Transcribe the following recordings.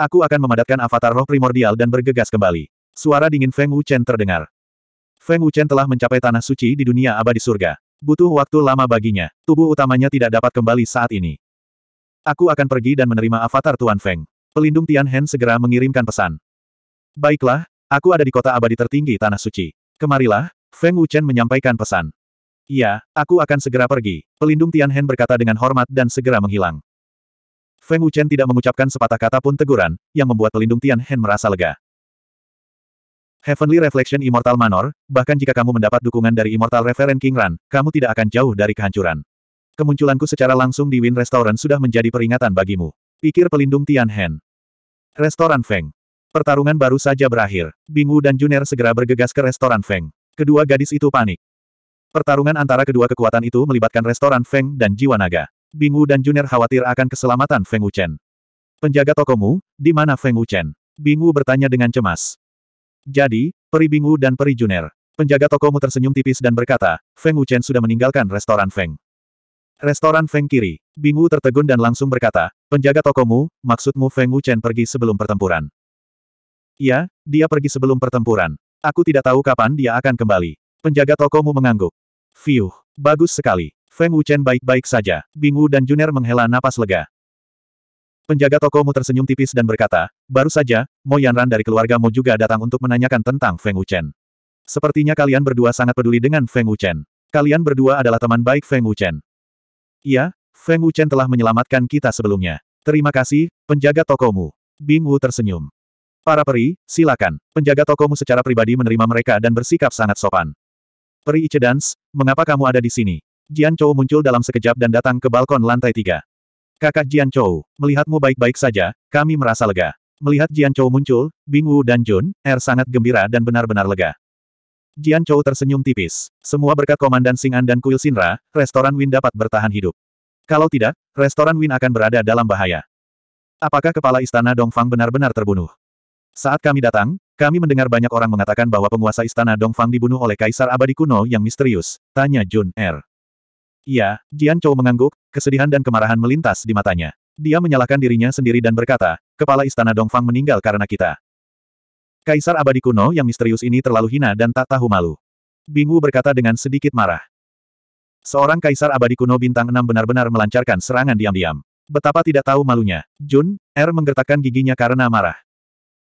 Aku akan memadatkan avatar roh primordial dan bergegas kembali. Suara dingin Feng Wuchen terdengar. Feng Wuchen telah mencapai tanah suci di dunia abadi surga. Butuh waktu lama baginya. Tubuh utamanya tidak dapat kembali saat ini. Aku akan pergi dan menerima avatar Tuan Feng. Pelindung Tian Hen segera mengirimkan pesan. Baiklah, aku ada di kota abadi tertinggi tanah suci. Kemarilah, Feng Wuchen menyampaikan pesan. Iya, aku akan segera pergi. Pelindung Tian Hen berkata dengan hormat dan segera menghilang. Feng Wuchen tidak mengucapkan sepatah kata pun teguran, yang membuat pelindung Tian Hen merasa lega. Heavenly Reflection Immortal Manor, bahkan jika kamu mendapat dukungan dari Immortal Reverend King Ran, kamu tidak akan jauh dari kehancuran. Kemunculanku secara langsung di Win Restaurant sudah menjadi peringatan bagimu. Pikir pelindung Tian Hen. Restoran Feng. Pertarungan baru saja berakhir. Bing Wu dan Juner segera bergegas ke restoran Feng. Kedua gadis itu panik. Pertarungan antara kedua kekuatan itu melibatkan restoran Feng dan Jiwa Naga. Bingu dan Junior khawatir akan keselamatan Feng Wuchen. Penjaga tokomu, di mana Feng Wuchen? Bingu bertanya dengan cemas. Jadi, Peri Bingu dan Peri Junior. Penjaga tokomu tersenyum tipis dan berkata, Feng Wuchen sudah meninggalkan restoran Feng. Restoran Feng kiri. Bingu tertegun dan langsung berkata, penjaga tokomu, maksudmu Feng Wuchen pergi sebelum pertempuran. Ya, dia pergi sebelum pertempuran. Aku tidak tahu kapan dia akan kembali. Penjaga tokomu mengangguk. Fiuh, bagus sekali. Feng Wuchen baik-baik saja. Bing Wu dan Juner menghela napas lega. Penjaga tokomu tersenyum tipis dan berkata, baru saja, Mo Yanran dari keluarga Mo juga datang untuk menanyakan tentang Feng Wuchen. Sepertinya kalian berdua sangat peduli dengan Feng Wuchen. Kalian berdua adalah teman baik Feng Wuchen. Iya, Feng Wuchen telah menyelamatkan kita sebelumnya. Terima kasih, penjaga tokomu. Bing Wu tersenyum. Para peri, silakan. Penjaga tokomu secara pribadi menerima mereka dan bersikap sangat sopan. Peri Dance, mengapa kamu ada di sini? Jian Chou muncul dalam sekejap dan datang ke balkon lantai tiga. Kakak Jian Chou, melihatmu baik-baik saja, kami merasa lega. Melihat Jian Chou muncul, Bing Wu dan Jun, Er sangat gembira dan benar-benar lega. Jian Chou tersenyum tipis. Semua berkat Komandan Sing'an dan Kuil Sinra, restoran Win dapat bertahan hidup. Kalau tidak, restoran Win akan berada dalam bahaya. Apakah kepala istana Dongfang benar-benar terbunuh? Saat kami datang, kami mendengar banyak orang mengatakan bahwa penguasa istana Dongfang dibunuh oleh Kaisar Abadi Kuno yang misterius, tanya Jun Er. Iya, Jian Chou mengangguk, kesedihan dan kemarahan melintas di matanya. Dia menyalahkan dirinya sendiri dan berkata, kepala istana Dongfang meninggal karena kita. Kaisar abadi kuno yang misterius ini terlalu hina dan tak tahu malu. Bingwu berkata dengan sedikit marah. Seorang kaisar abadi kuno bintang enam benar-benar melancarkan serangan diam-diam. Betapa tidak tahu malunya. Jun, Er menggertakkan giginya karena marah.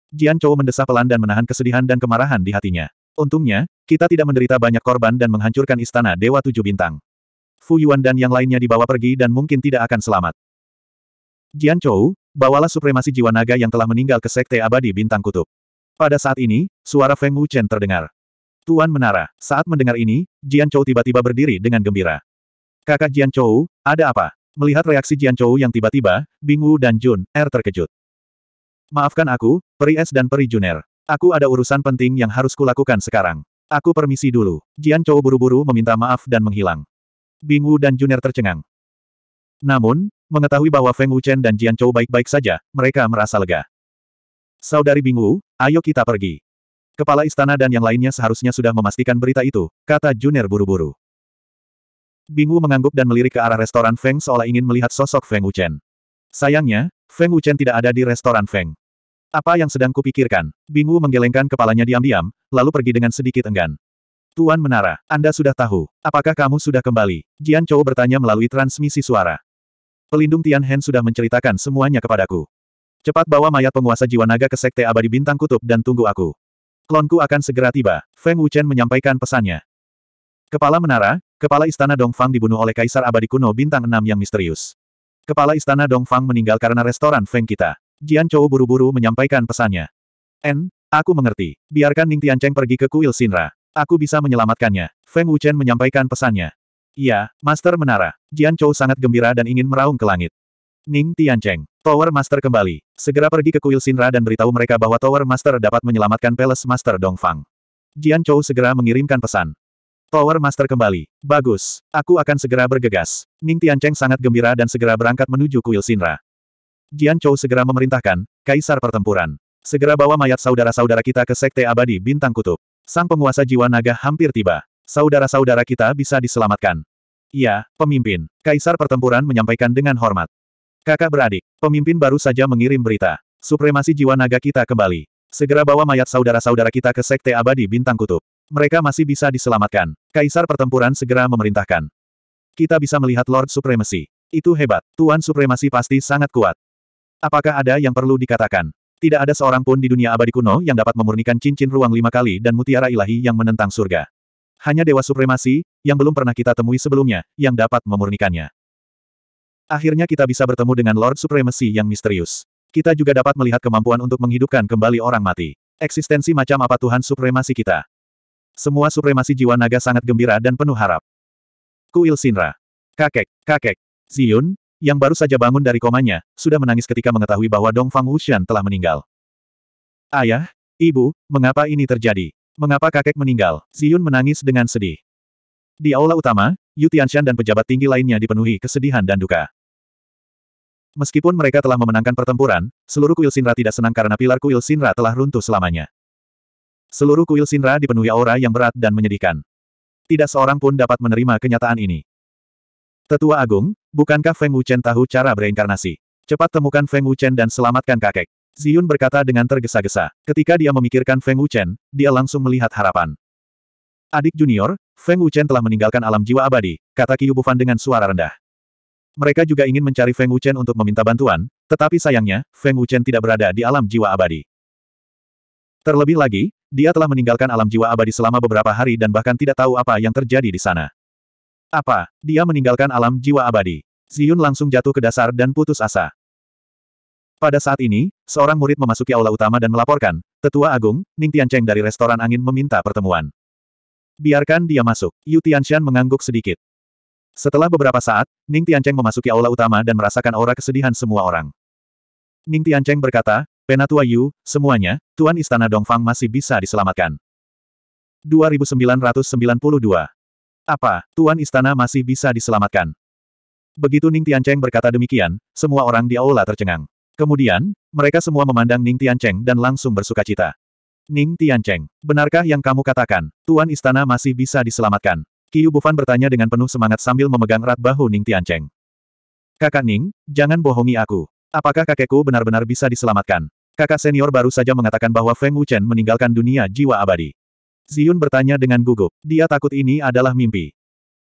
Jian Chou mendesah pelan dan menahan kesedihan dan kemarahan di hatinya. Untungnya, kita tidak menderita banyak korban dan menghancurkan istana Dewa Tujuh Bintang. Fu Yuan dan yang lainnya dibawa pergi dan mungkin tidak akan selamat. Jian Chou, bawalah supremasi jiwa naga yang telah meninggal ke Sekte Abadi Bintang Kutub. Pada saat ini, suara Feng Wuchen terdengar. Tuan Menara, saat mendengar ini, Jian Chou tiba-tiba berdiri dengan gembira. Kakak Jian Chou, ada apa? Melihat reaksi Jian Chou yang tiba-tiba, Bingwu dan Jun, Er terkejut. Maafkan aku, Peri Es dan Peri Juner. Aku ada urusan penting yang harus kulakukan sekarang. Aku permisi dulu. Jian Chou buru-buru meminta maaf dan menghilang. Bingu dan Junior tercengang. Namun, mengetahui bahwa Feng Wuchen dan Jian Chou baik-baik saja, mereka merasa lega. Saudari Bingu, ayo kita pergi. Kepala istana dan yang lainnya seharusnya sudah memastikan berita itu, kata Junior buru-buru. Bingu mengangguk dan melirik ke arah restoran Feng seolah ingin melihat sosok Feng Wuchen. Sayangnya, Feng Wuchen tidak ada di restoran Feng. Apa yang sedang kupikirkan? Bingu menggelengkan kepalanya diam-diam, lalu pergi dengan sedikit enggan. Tuan Menara, Anda sudah tahu. Apakah kamu sudah kembali? Jian Chou bertanya melalui transmisi suara. Pelindung Tian Hen sudah menceritakan semuanya kepadaku. Cepat bawa mayat penguasa jiwa naga ke Sekte Abadi Bintang Kutub dan tunggu aku. Klonku akan segera tiba. Feng Wuchen menyampaikan pesannya. Kepala Menara, Kepala Istana Dongfang dibunuh oleh Kaisar Abadi Kuno Bintang 6 yang misterius. Kepala Istana Dongfang meninggal karena restoran Feng kita. Jian Chou buru-buru menyampaikan pesannya. N, aku mengerti. Biarkan Ning Tiancheng pergi ke kuil Sinra. Aku bisa menyelamatkannya. Feng Wuchen menyampaikan pesannya. Iya, Master Menara. Jian Chou sangat gembira dan ingin meraung ke langit. Ning Tiancheng. Tower Master kembali. Segera pergi ke kuil Sinra dan beritahu mereka bahwa Tower Master dapat menyelamatkan Palace Master Dongfang. Jian Chou segera mengirimkan pesan. Tower Master kembali. Bagus. Aku akan segera bergegas. Ning Tiancheng sangat gembira dan segera berangkat menuju kuil Sinra. Jian Chou segera memerintahkan, Kaisar Pertempuran. Segera bawa mayat saudara-saudara kita ke Sekte Abadi Bintang Kutub. Sang penguasa jiwa naga hampir tiba. Saudara-saudara kita bisa diselamatkan. Iya, pemimpin. Kaisar pertempuran menyampaikan dengan hormat. Kakak beradik, pemimpin baru saja mengirim berita. Supremasi jiwa naga kita kembali. Segera bawa mayat saudara-saudara kita ke Sekte Abadi Bintang Kutub. Mereka masih bisa diselamatkan. Kaisar pertempuran segera memerintahkan. Kita bisa melihat Lord Supremasi. Itu hebat. Tuan Supremasi pasti sangat kuat. Apakah ada yang perlu dikatakan? Tidak ada seorang pun di dunia abadi kuno yang dapat memurnikan cincin ruang lima kali dan mutiara ilahi yang menentang surga. Hanya Dewa Supremasi, yang belum pernah kita temui sebelumnya, yang dapat memurnikannya. Akhirnya kita bisa bertemu dengan Lord Supremasi yang misterius. Kita juga dapat melihat kemampuan untuk menghidupkan kembali orang mati. Eksistensi macam apa Tuhan Supremasi kita? Semua Supremasi jiwa naga sangat gembira dan penuh harap. Kuil Sinra. Kakek, kakek, Ziyun, yang baru saja bangun dari komanya, sudah menangis ketika mengetahui bahwa Dong Fang Wuxian telah meninggal. Ayah, ibu, mengapa ini terjadi? Mengapa kakek meninggal? Yun menangis dengan sedih. Di aula utama, Yu Tianxian dan pejabat tinggi lainnya dipenuhi kesedihan dan duka. Meskipun mereka telah memenangkan pertempuran, seluruh kuil Sinra tidak senang karena pilar kuil Sinra telah runtuh selamanya. Seluruh kuil Sinra dipenuhi aura yang berat dan menyedihkan. Tidak seorang pun dapat menerima kenyataan ini. Tetua Agung, bukankah Feng Wuchen tahu cara bereinkarnasi? Cepat temukan Feng Wuchen dan selamatkan kakek. Ziyun berkata dengan tergesa-gesa. Ketika dia memikirkan Feng Wuchen, dia langsung melihat harapan. Adik junior, Feng Wuchen telah meninggalkan alam jiwa abadi, kata Qiu dengan suara rendah. Mereka juga ingin mencari Feng Wuchen untuk meminta bantuan, tetapi sayangnya, Feng Wuchen tidak berada di alam jiwa abadi. Terlebih lagi, dia telah meninggalkan alam jiwa abadi selama beberapa hari dan bahkan tidak tahu apa yang terjadi di sana. Apa? Dia meninggalkan alam jiwa abadi. Ziyun langsung jatuh ke dasar dan putus asa. Pada saat ini, seorang murid memasuki aula utama dan melaporkan, Tetua Agung, Ning Tiancheng dari restoran angin meminta pertemuan. Biarkan dia masuk, Yu Tianxian mengangguk sedikit. Setelah beberapa saat, Ning Tiancheng memasuki aula utama dan merasakan aura kesedihan semua orang. Ning Tiancheng berkata, Penatua Yu, semuanya, Tuan Istana Dongfang masih bisa diselamatkan. 2992 apa, Tuan Istana masih bisa diselamatkan? Begitu Ning Tiancheng berkata demikian, semua orang di aula tercengang. Kemudian, mereka semua memandang Ning Tiancheng dan langsung bersuka cita. Ning Tiancheng, benarkah yang kamu katakan, Tuan Istana masih bisa diselamatkan? Qiu Bufan bertanya dengan penuh semangat sambil memegang rat bahu Ning Tiancheng. Kakak Ning, jangan bohongi aku. Apakah kakekku benar-benar bisa diselamatkan? Kakak senior baru saja mengatakan bahwa Feng Wuchen meninggalkan dunia jiwa abadi. Ziyun bertanya dengan gugup. Dia takut ini adalah mimpi.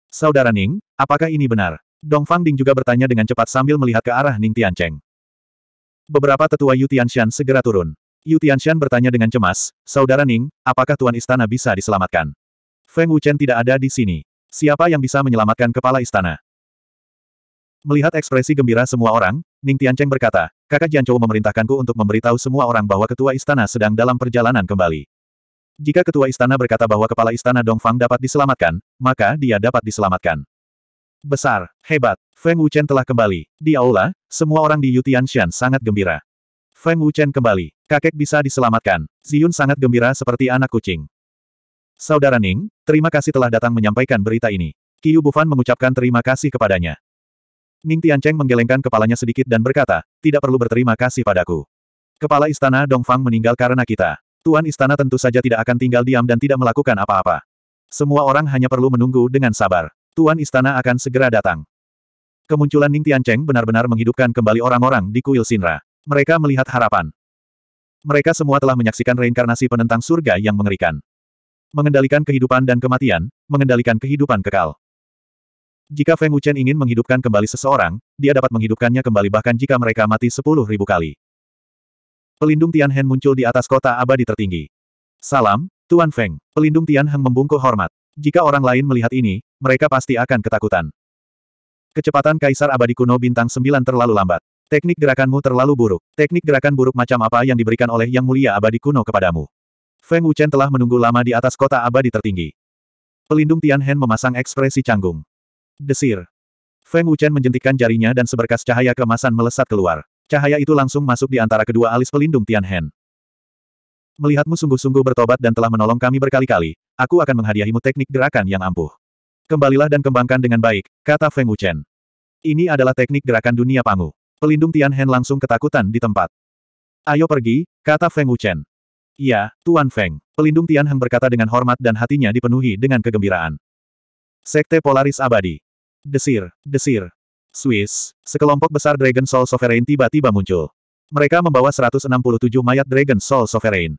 Saudara Ning, apakah ini benar? Fang Ding juga bertanya dengan cepat sambil melihat ke arah Ning Tiancheng. Beberapa tetua Yu Tianshan segera turun. Yu Tianshan bertanya dengan cemas, Saudara Ning, apakah Tuan Istana bisa diselamatkan? Feng Wuchen tidak ada di sini. Siapa yang bisa menyelamatkan kepala istana? Melihat ekspresi gembira semua orang, Ning Tiancheng berkata, kakak Jianchou memerintahkanku untuk memberitahu semua orang bahwa ketua istana sedang dalam perjalanan kembali. Jika ketua istana berkata bahwa kepala istana Dongfang dapat diselamatkan, maka dia dapat diselamatkan. Besar, hebat, Feng Wuchen telah kembali. Di aula, semua orang di Yutianxian sangat gembira. Feng Wuchen kembali, kakek bisa diselamatkan. Ziyun sangat gembira seperti anak kucing. Saudara Ning, terima kasih telah datang menyampaikan berita ini. Qiu Bufan mengucapkan terima kasih kepadanya. Ning Tiancheng menggelengkan kepalanya sedikit dan berkata, tidak perlu berterima kasih padaku. Kepala istana Dongfang meninggal karena kita. Tuan Istana tentu saja tidak akan tinggal diam dan tidak melakukan apa-apa. Semua orang hanya perlu menunggu dengan sabar. Tuan Istana akan segera datang. Kemunculan Ning Tiancheng benar-benar menghidupkan kembali orang-orang di kuil Sinra. Mereka melihat harapan. Mereka semua telah menyaksikan reinkarnasi penentang surga yang mengerikan. Mengendalikan kehidupan dan kematian, mengendalikan kehidupan kekal. Jika Feng Wuchen ingin menghidupkan kembali seseorang, dia dapat menghidupkannya kembali bahkan jika mereka mati sepuluh ribu kali. Pelindung Tian Hen muncul di atas kota abadi tertinggi. Salam, Tuan Feng. Pelindung Tian Heng membungkuk hormat. Jika orang lain melihat ini, mereka pasti akan ketakutan. Kecepatan Kaisar Abadi Kuno Bintang 9 terlalu lambat. Teknik gerakanmu terlalu buruk. Teknik gerakan buruk macam apa yang diberikan oleh Yang Mulia Abadi Kuno kepadamu? Feng Wuchen telah menunggu lama di atas kota abadi tertinggi. Pelindung Tian Hen memasang ekspresi canggung. Desir. Feng Wuchen menjentikkan jarinya dan seberkas cahaya kemasan melesat keluar. Cahaya itu langsung masuk di antara kedua alis pelindung Tian Melihatmu sungguh-sungguh bertobat dan telah menolong kami berkali-kali, aku akan menghadiahimu teknik gerakan yang ampuh. Kembalilah dan kembangkan dengan baik, kata Feng Wuchen. Ini adalah teknik gerakan dunia pangu. Pelindung Tian langsung ketakutan di tempat. Ayo pergi, kata Feng Wuchen. Ya, Tuan Feng. Pelindung Tianheng berkata dengan hormat dan hatinya dipenuhi dengan kegembiraan. Sekte Polaris Abadi. Desir, desir, Swiss, sekelompok besar Dragon Soul Sovereign tiba-tiba muncul. Mereka membawa 167 mayat Dragon Soul Sovereign.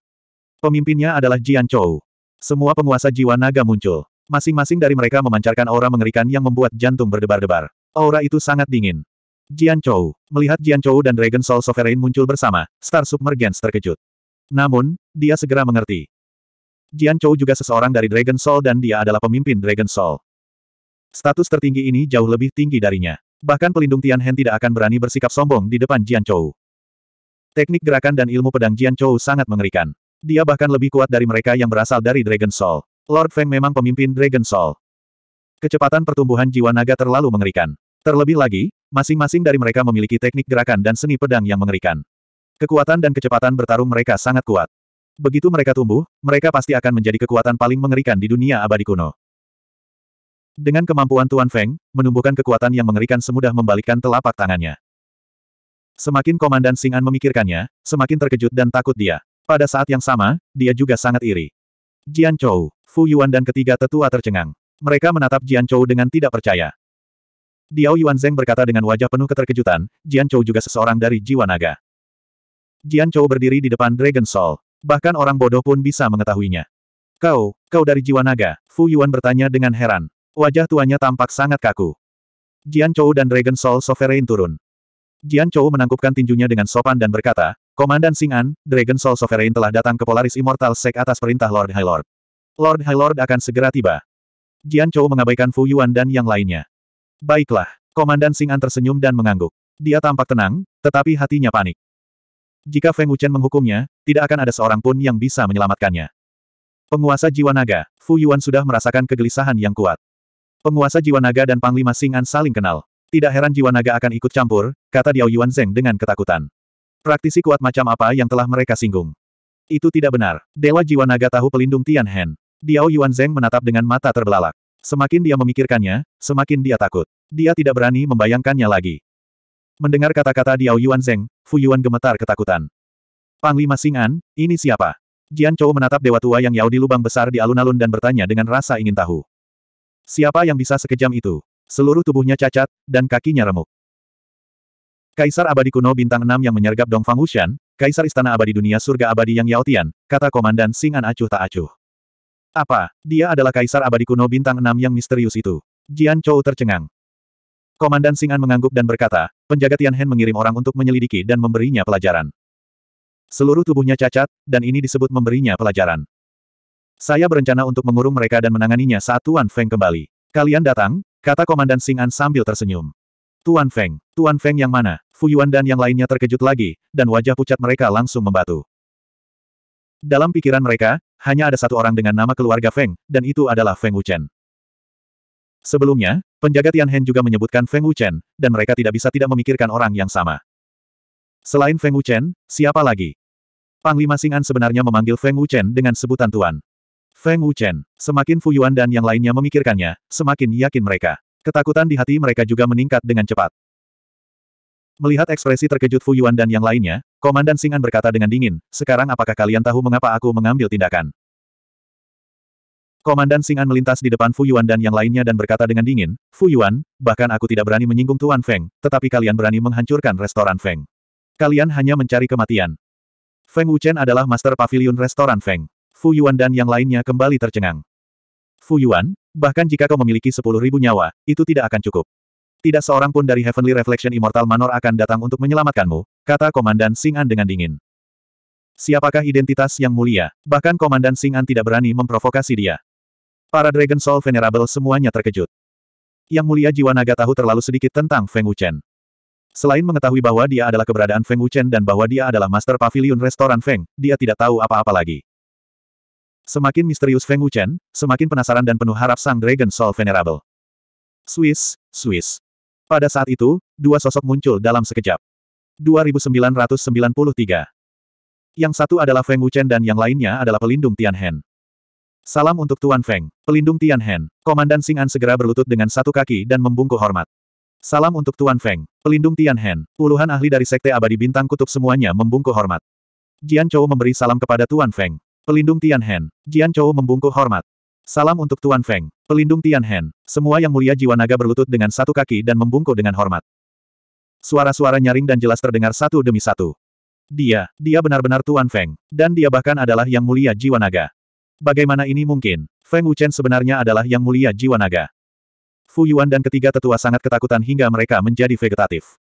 Pemimpinnya adalah Jian Chou. Semua penguasa jiwa naga muncul. Masing-masing dari mereka memancarkan aura mengerikan yang membuat jantung berdebar-debar. Aura itu sangat dingin. Jian Chou. Melihat Jian Chou dan Dragon Soul Sovereign muncul bersama, Star Submergence terkejut. Namun, dia segera mengerti. Jian Chou juga seseorang dari Dragon Soul dan dia adalah pemimpin Dragon Soul. Status tertinggi ini jauh lebih tinggi darinya bahkan pelindung Tian Hen tidak akan berani bersikap sombong di depan Jian Chou. Teknik gerakan dan ilmu pedang Jian Chou sangat mengerikan. Dia bahkan lebih kuat dari mereka yang berasal dari Dragon Soul. Lord Feng memang pemimpin Dragon Soul. Kecepatan pertumbuhan jiwa naga terlalu mengerikan. Terlebih lagi, masing-masing dari mereka memiliki teknik gerakan dan seni pedang yang mengerikan. Kekuatan dan kecepatan bertarung mereka sangat kuat. Begitu mereka tumbuh, mereka pasti akan menjadi kekuatan paling mengerikan di dunia abadi kuno. Dengan kemampuan Tuan Feng, menumbuhkan kekuatan yang mengerikan semudah membalikkan telapak tangannya. Semakin Komandan Sing'an memikirkannya, semakin terkejut dan takut dia. Pada saat yang sama, dia juga sangat iri. Jian Chou, Fu Yuan dan ketiga tetua tercengang. Mereka menatap Jian Chou dengan tidak percaya. Diao Yuanzeng berkata dengan wajah penuh keterkejutan, Jian Chou juga seseorang dari jiwa naga. Jian Chou berdiri di depan Dragon Soul. Bahkan orang bodoh pun bisa mengetahuinya. Kau, kau dari jiwa naga, Fu Yuan bertanya dengan heran. Wajah tuanya tampak sangat kaku. Jian Chou dan Dragon Soul Sovereign turun. Jian Chou menangkupkan tinjunya dengan sopan dan berkata, Komandan Sing'an, Dragon Soul Sovereign telah datang ke Polaris Immortal Sek atas perintah Lord Highlord. Lord Lord Lord akan segera tiba. Jian Chou mengabaikan Fu Yuan dan yang lainnya. Baiklah, Komandan Sing'an tersenyum dan mengangguk. Dia tampak tenang, tetapi hatinya panik. Jika Feng Wuchen menghukumnya, tidak akan ada seorang pun yang bisa menyelamatkannya. Penguasa jiwa naga, Fu Yuan sudah merasakan kegelisahan yang kuat. Penguasa jiwa naga dan Panglima Singan saling kenal. Tidak heran jiwa naga akan ikut campur, kata Diao Yuan Zeng dengan ketakutan. Praktisi kuat macam apa yang telah mereka singgung? Itu tidak benar. Dewa jiwa naga tahu pelindung Tian Hen. Diao Yuan Zeng menatap dengan mata terbelalak. Semakin dia memikirkannya, semakin dia takut. Dia tidak berani membayangkannya lagi. Mendengar kata-kata Diao Yuan Zeng, Fu Yuan gemetar ketakutan. Panglima Singan, ini siapa? Jian Chou menatap dewa tua yang Yao di lubang besar di alun-alun dan bertanya dengan rasa ingin tahu. Siapa yang bisa sekejam itu? Seluruh tubuhnya cacat, dan kakinya remuk. Kaisar abadi kuno bintang 6 yang menyergap Dongfang Wushan, Kaisar Istana Abadi Dunia Surga Abadi Yang Yao Tian, kata Komandan Singan Acuh Tak Acuh. Apa, dia adalah Kaisar Abadi Kuno bintang 6 yang misterius itu? Jian Chou tercengang. Komandan Singan mengangguk dan berkata, penjaga Tianhen mengirim orang untuk menyelidiki dan memberinya pelajaran. Seluruh tubuhnya cacat, dan ini disebut memberinya pelajaran. Saya berencana untuk mengurung mereka dan menanganinya saat Tuan Feng kembali. Kalian datang? Kata Komandan Sing'an sambil tersenyum. Tuan Feng, Tuan Feng yang mana? Fu Yuan dan yang lainnya terkejut lagi, dan wajah pucat mereka langsung membatu. Dalam pikiran mereka, hanya ada satu orang dengan nama keluarga Feng, dan itu adalah Feng Wuchen. Sebelumnya, penjaga Tianhen juga menyebutkan Feng Wuchen, dan mereka tidak bisa tidak memikirkan orang yang sama. Selain Feng Wuchen, siapa lagi? Panglima Sing'an sebenarnya memanggil Feng Wuchen dengan sebutan Tuan. Feng Wuchen, semakin Fu Yuan dan yang lainnya memikirkannya, semakin yakin mereka. Ketakutan di hati mereka juga meningkat dengan cepat. Melihat ekspresi terkejut Fu Yuan dan yang lainnya, Komandan Singan berkata dengan dingin, sekarang apakah kalian tahu mengapa aku mengambil tindakan? Komandan Singan melintas di depan Fu Yuan dan yang lainnya dan berkata dengan dingin, "Fu Yuan, bahkan aku tidak berani menyinggung Tuan Feng, tetapi kalian berani menghancurkan restoran Feng. Kalian hanya mencari kematian. Feng Wuchen adalah master pavilion restoran Feng. Fu Yuan dan yang lainnya kembali tercengang. Fu Yuan, bahkan jika kau memiliki sepuluh ribu nyawa, itu tidak akan cukup. Tidak seorang pun dari Heavenly Reflection Immortal Manor akan datang untuk menyelamatkanmu, kata Komandan Sing'an dengan dingin. Siapakah identitas yang mulia? Bahkan Komandan Sing'an tidak berani memprovokasi dia. Para Dragon Soul Venerable semuanya terkejut. Yang mulia jiwa naga tahu terlalu sedikit tentang Feng Wuchen. Selain mengetahui bahwa dia adalah keberadaan Feng Wuchen dan bahwa dia adalah Master Pavilion Restoran Feng, dia tidak tahu apa-apa lagi. Semakin misterius Feng Wuchen, semakin penasaran dan penuh harap sang Dragon Soul Venerable. Swiss, Swiss. Pada saat itu, dua sosok muncul dalam sekejap. 2993. Yang satu adalah Feng Wuchen dan yang lainnya adalah pelindung Tianhen. Salam untuk Tuan Feng, pelindung Tianhen. Komandan Singan segera berlutut dengan satu kaki dan membungkuk hormat. Salam untuk Tuan Feng, pelindung Tianhen. Puluhan ahli dari Sekte Abadi Bintang Kutub semuanya membungkuk hormat. Jian Chou memberi salam kepada Tuan Feng. Pelindung Tianhen, Jian Chou membungkuk hormat. Salam untuk Tuan Feng, pelindung Tianhen, semua yang mulia jiwa naga berlutut dengan satu kaki dan membungkuk dengan hormat. Suara-suara nyaring dan jelas terdengar satu demi satu. Dia, dia benar-benar Tuan Feng, dan dia bahkan adalah yang mulia jiwa naga. Bagaimana ini mungkin? Feng Wuchen sebenarnya adalah yang mulia jiwa naga. Fu Yuan dan ketiga tetua sangat ketakutan hingga mereka menjadi vegetatif.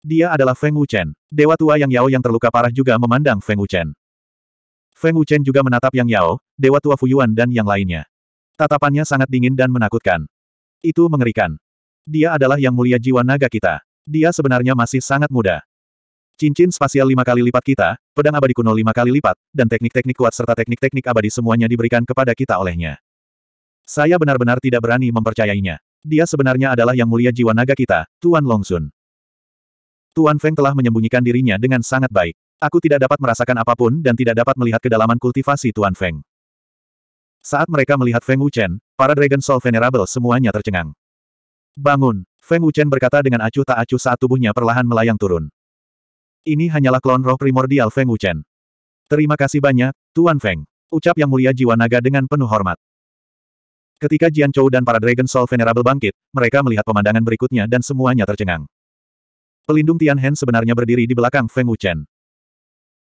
Dia adalah Feng Wuchen. Dewa tua yang Yao yang terluka parah juga memandang Feng Wuchen. Feng Wuchen juga menatap Yang Yao, Dewa Tua Fuyuan dan yang lainnya. Tatapannya sangat dingin dan menakutkan. Itu mengerikan. Dia adalah yang mulia jiwa naga kita. Dia sebenarnya masih sangat muda. Cincin spasial lima kali lipat kita, pedang abadi kuno lima kali lipat, dan teknik-teknik kuat serta teknik-teknik abadi semuanya diberikan kepada kita olehnya. Saya benar-benar tidak berani mempercayainya. Dia sebenarnya adalah yang mulia jiwa naga kita, Tuan Longsun. Tuan Feng telah menyembunyikan dirinya dengan sangat baik. Aku tidak dapat merasakan apapun dan tidak dapat melihat kedalaman kultivasi Tuan Feng. Saat mereka melihat Feng Wuchen, para Dragon Soul Venerable semuanya tercengang. Bangun, Feng Wuchen berkata dengan acuh tak acuh saat tubuhnya perlahan melayang turun. Ini hanyalah klon roh primordial Feng Wuchen. Terima kasih banyak, Tuan Feng. Ucap Yang Mulia Jiwa Naga dengan penuh hormat. Ketika Jian Chou dan para Dragon Soul Venerable bangkit, mereka melihat pemandangan berikutnya dan semuanya tercengang. Pelindung Tian Hen sebenarnya berdiri di belakang Feng Wuchen.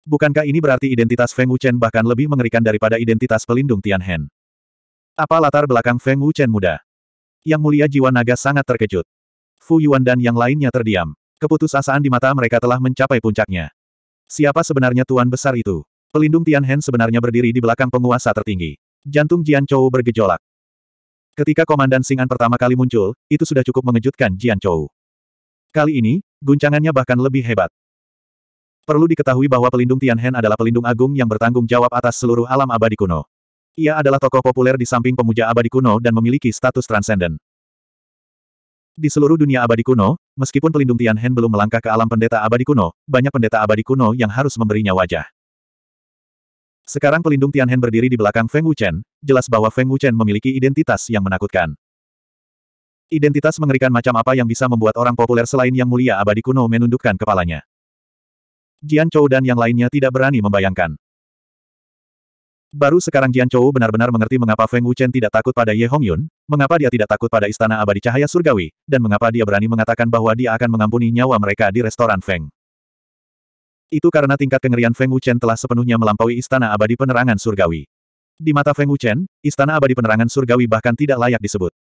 Bukankah ini berarti identitas Feng Wuchen bahkan lebih mengerikan daripada identitas pelindung Tianhen? Apa latar belakang Feng Wuchen muda? Yang mulia jiwa naga sangat terkejut. Fu Yuan dan yang lainnya terdiam. Keputusasaan di mata mereka telah mencapai puncaknya. Siapa sebenarnya tuan besar itu? Pelindung Tianhen sebenarnya berdiri di belakang penguasa tertinggi. Jantung Jian Chou bergejolak. Ketika Komandan Singan pertama kali muncul, itu sudah cukup mengejutkan Jian Chou. Kali ini, guncangannya bahkan lebih hebat. Perlu diketahui bahwa pelindung Tianhen adalah pelindung agung yang bertanggung jawab atas seluruh alam abadi kuno. Ia adalah tokoh populer di samping pemuja abadi kuno dan memiliki status transenden. Di seluruh dunia abadi kuno, meskipun pelindung Tianhen belum melangkah ke alam pendeta abadi kuno, banyak pendeta abadi kuno yang harus memberinya wajah. Sekarang pelindung Tianhen berdiri di belakang Feng Wuchen, jelas bahwa Feng Wuchen memiliki identitas yang menakutkan. Identitas mengerikan macam apa yang bisa membuat orang populer selain yang mulia abadi kuno menundukkan kepalanya. Jian Chou dan yang lainnya tidak berani membayangkan. Baru sekarang Jian Chou benar-benar mengerti mengapa Feng Wuchen tidak takut pada Ye Hongyun, mengapa dia tidak takut pada Istana Abadi Cahaya Surgawi, dan mengapa dia berani mengatakan bahwa dia akan mengampuni nyawa mereka di restoran Feng. Itu karena tingkat kengerian Feng Wuchen telah sepenuhnya melampaui Istana Abadi Penerangan Surgawi. Di mata Feng Wuchen, Istana Abadi Penerangan Surgawi bahkan tidak layak disebut.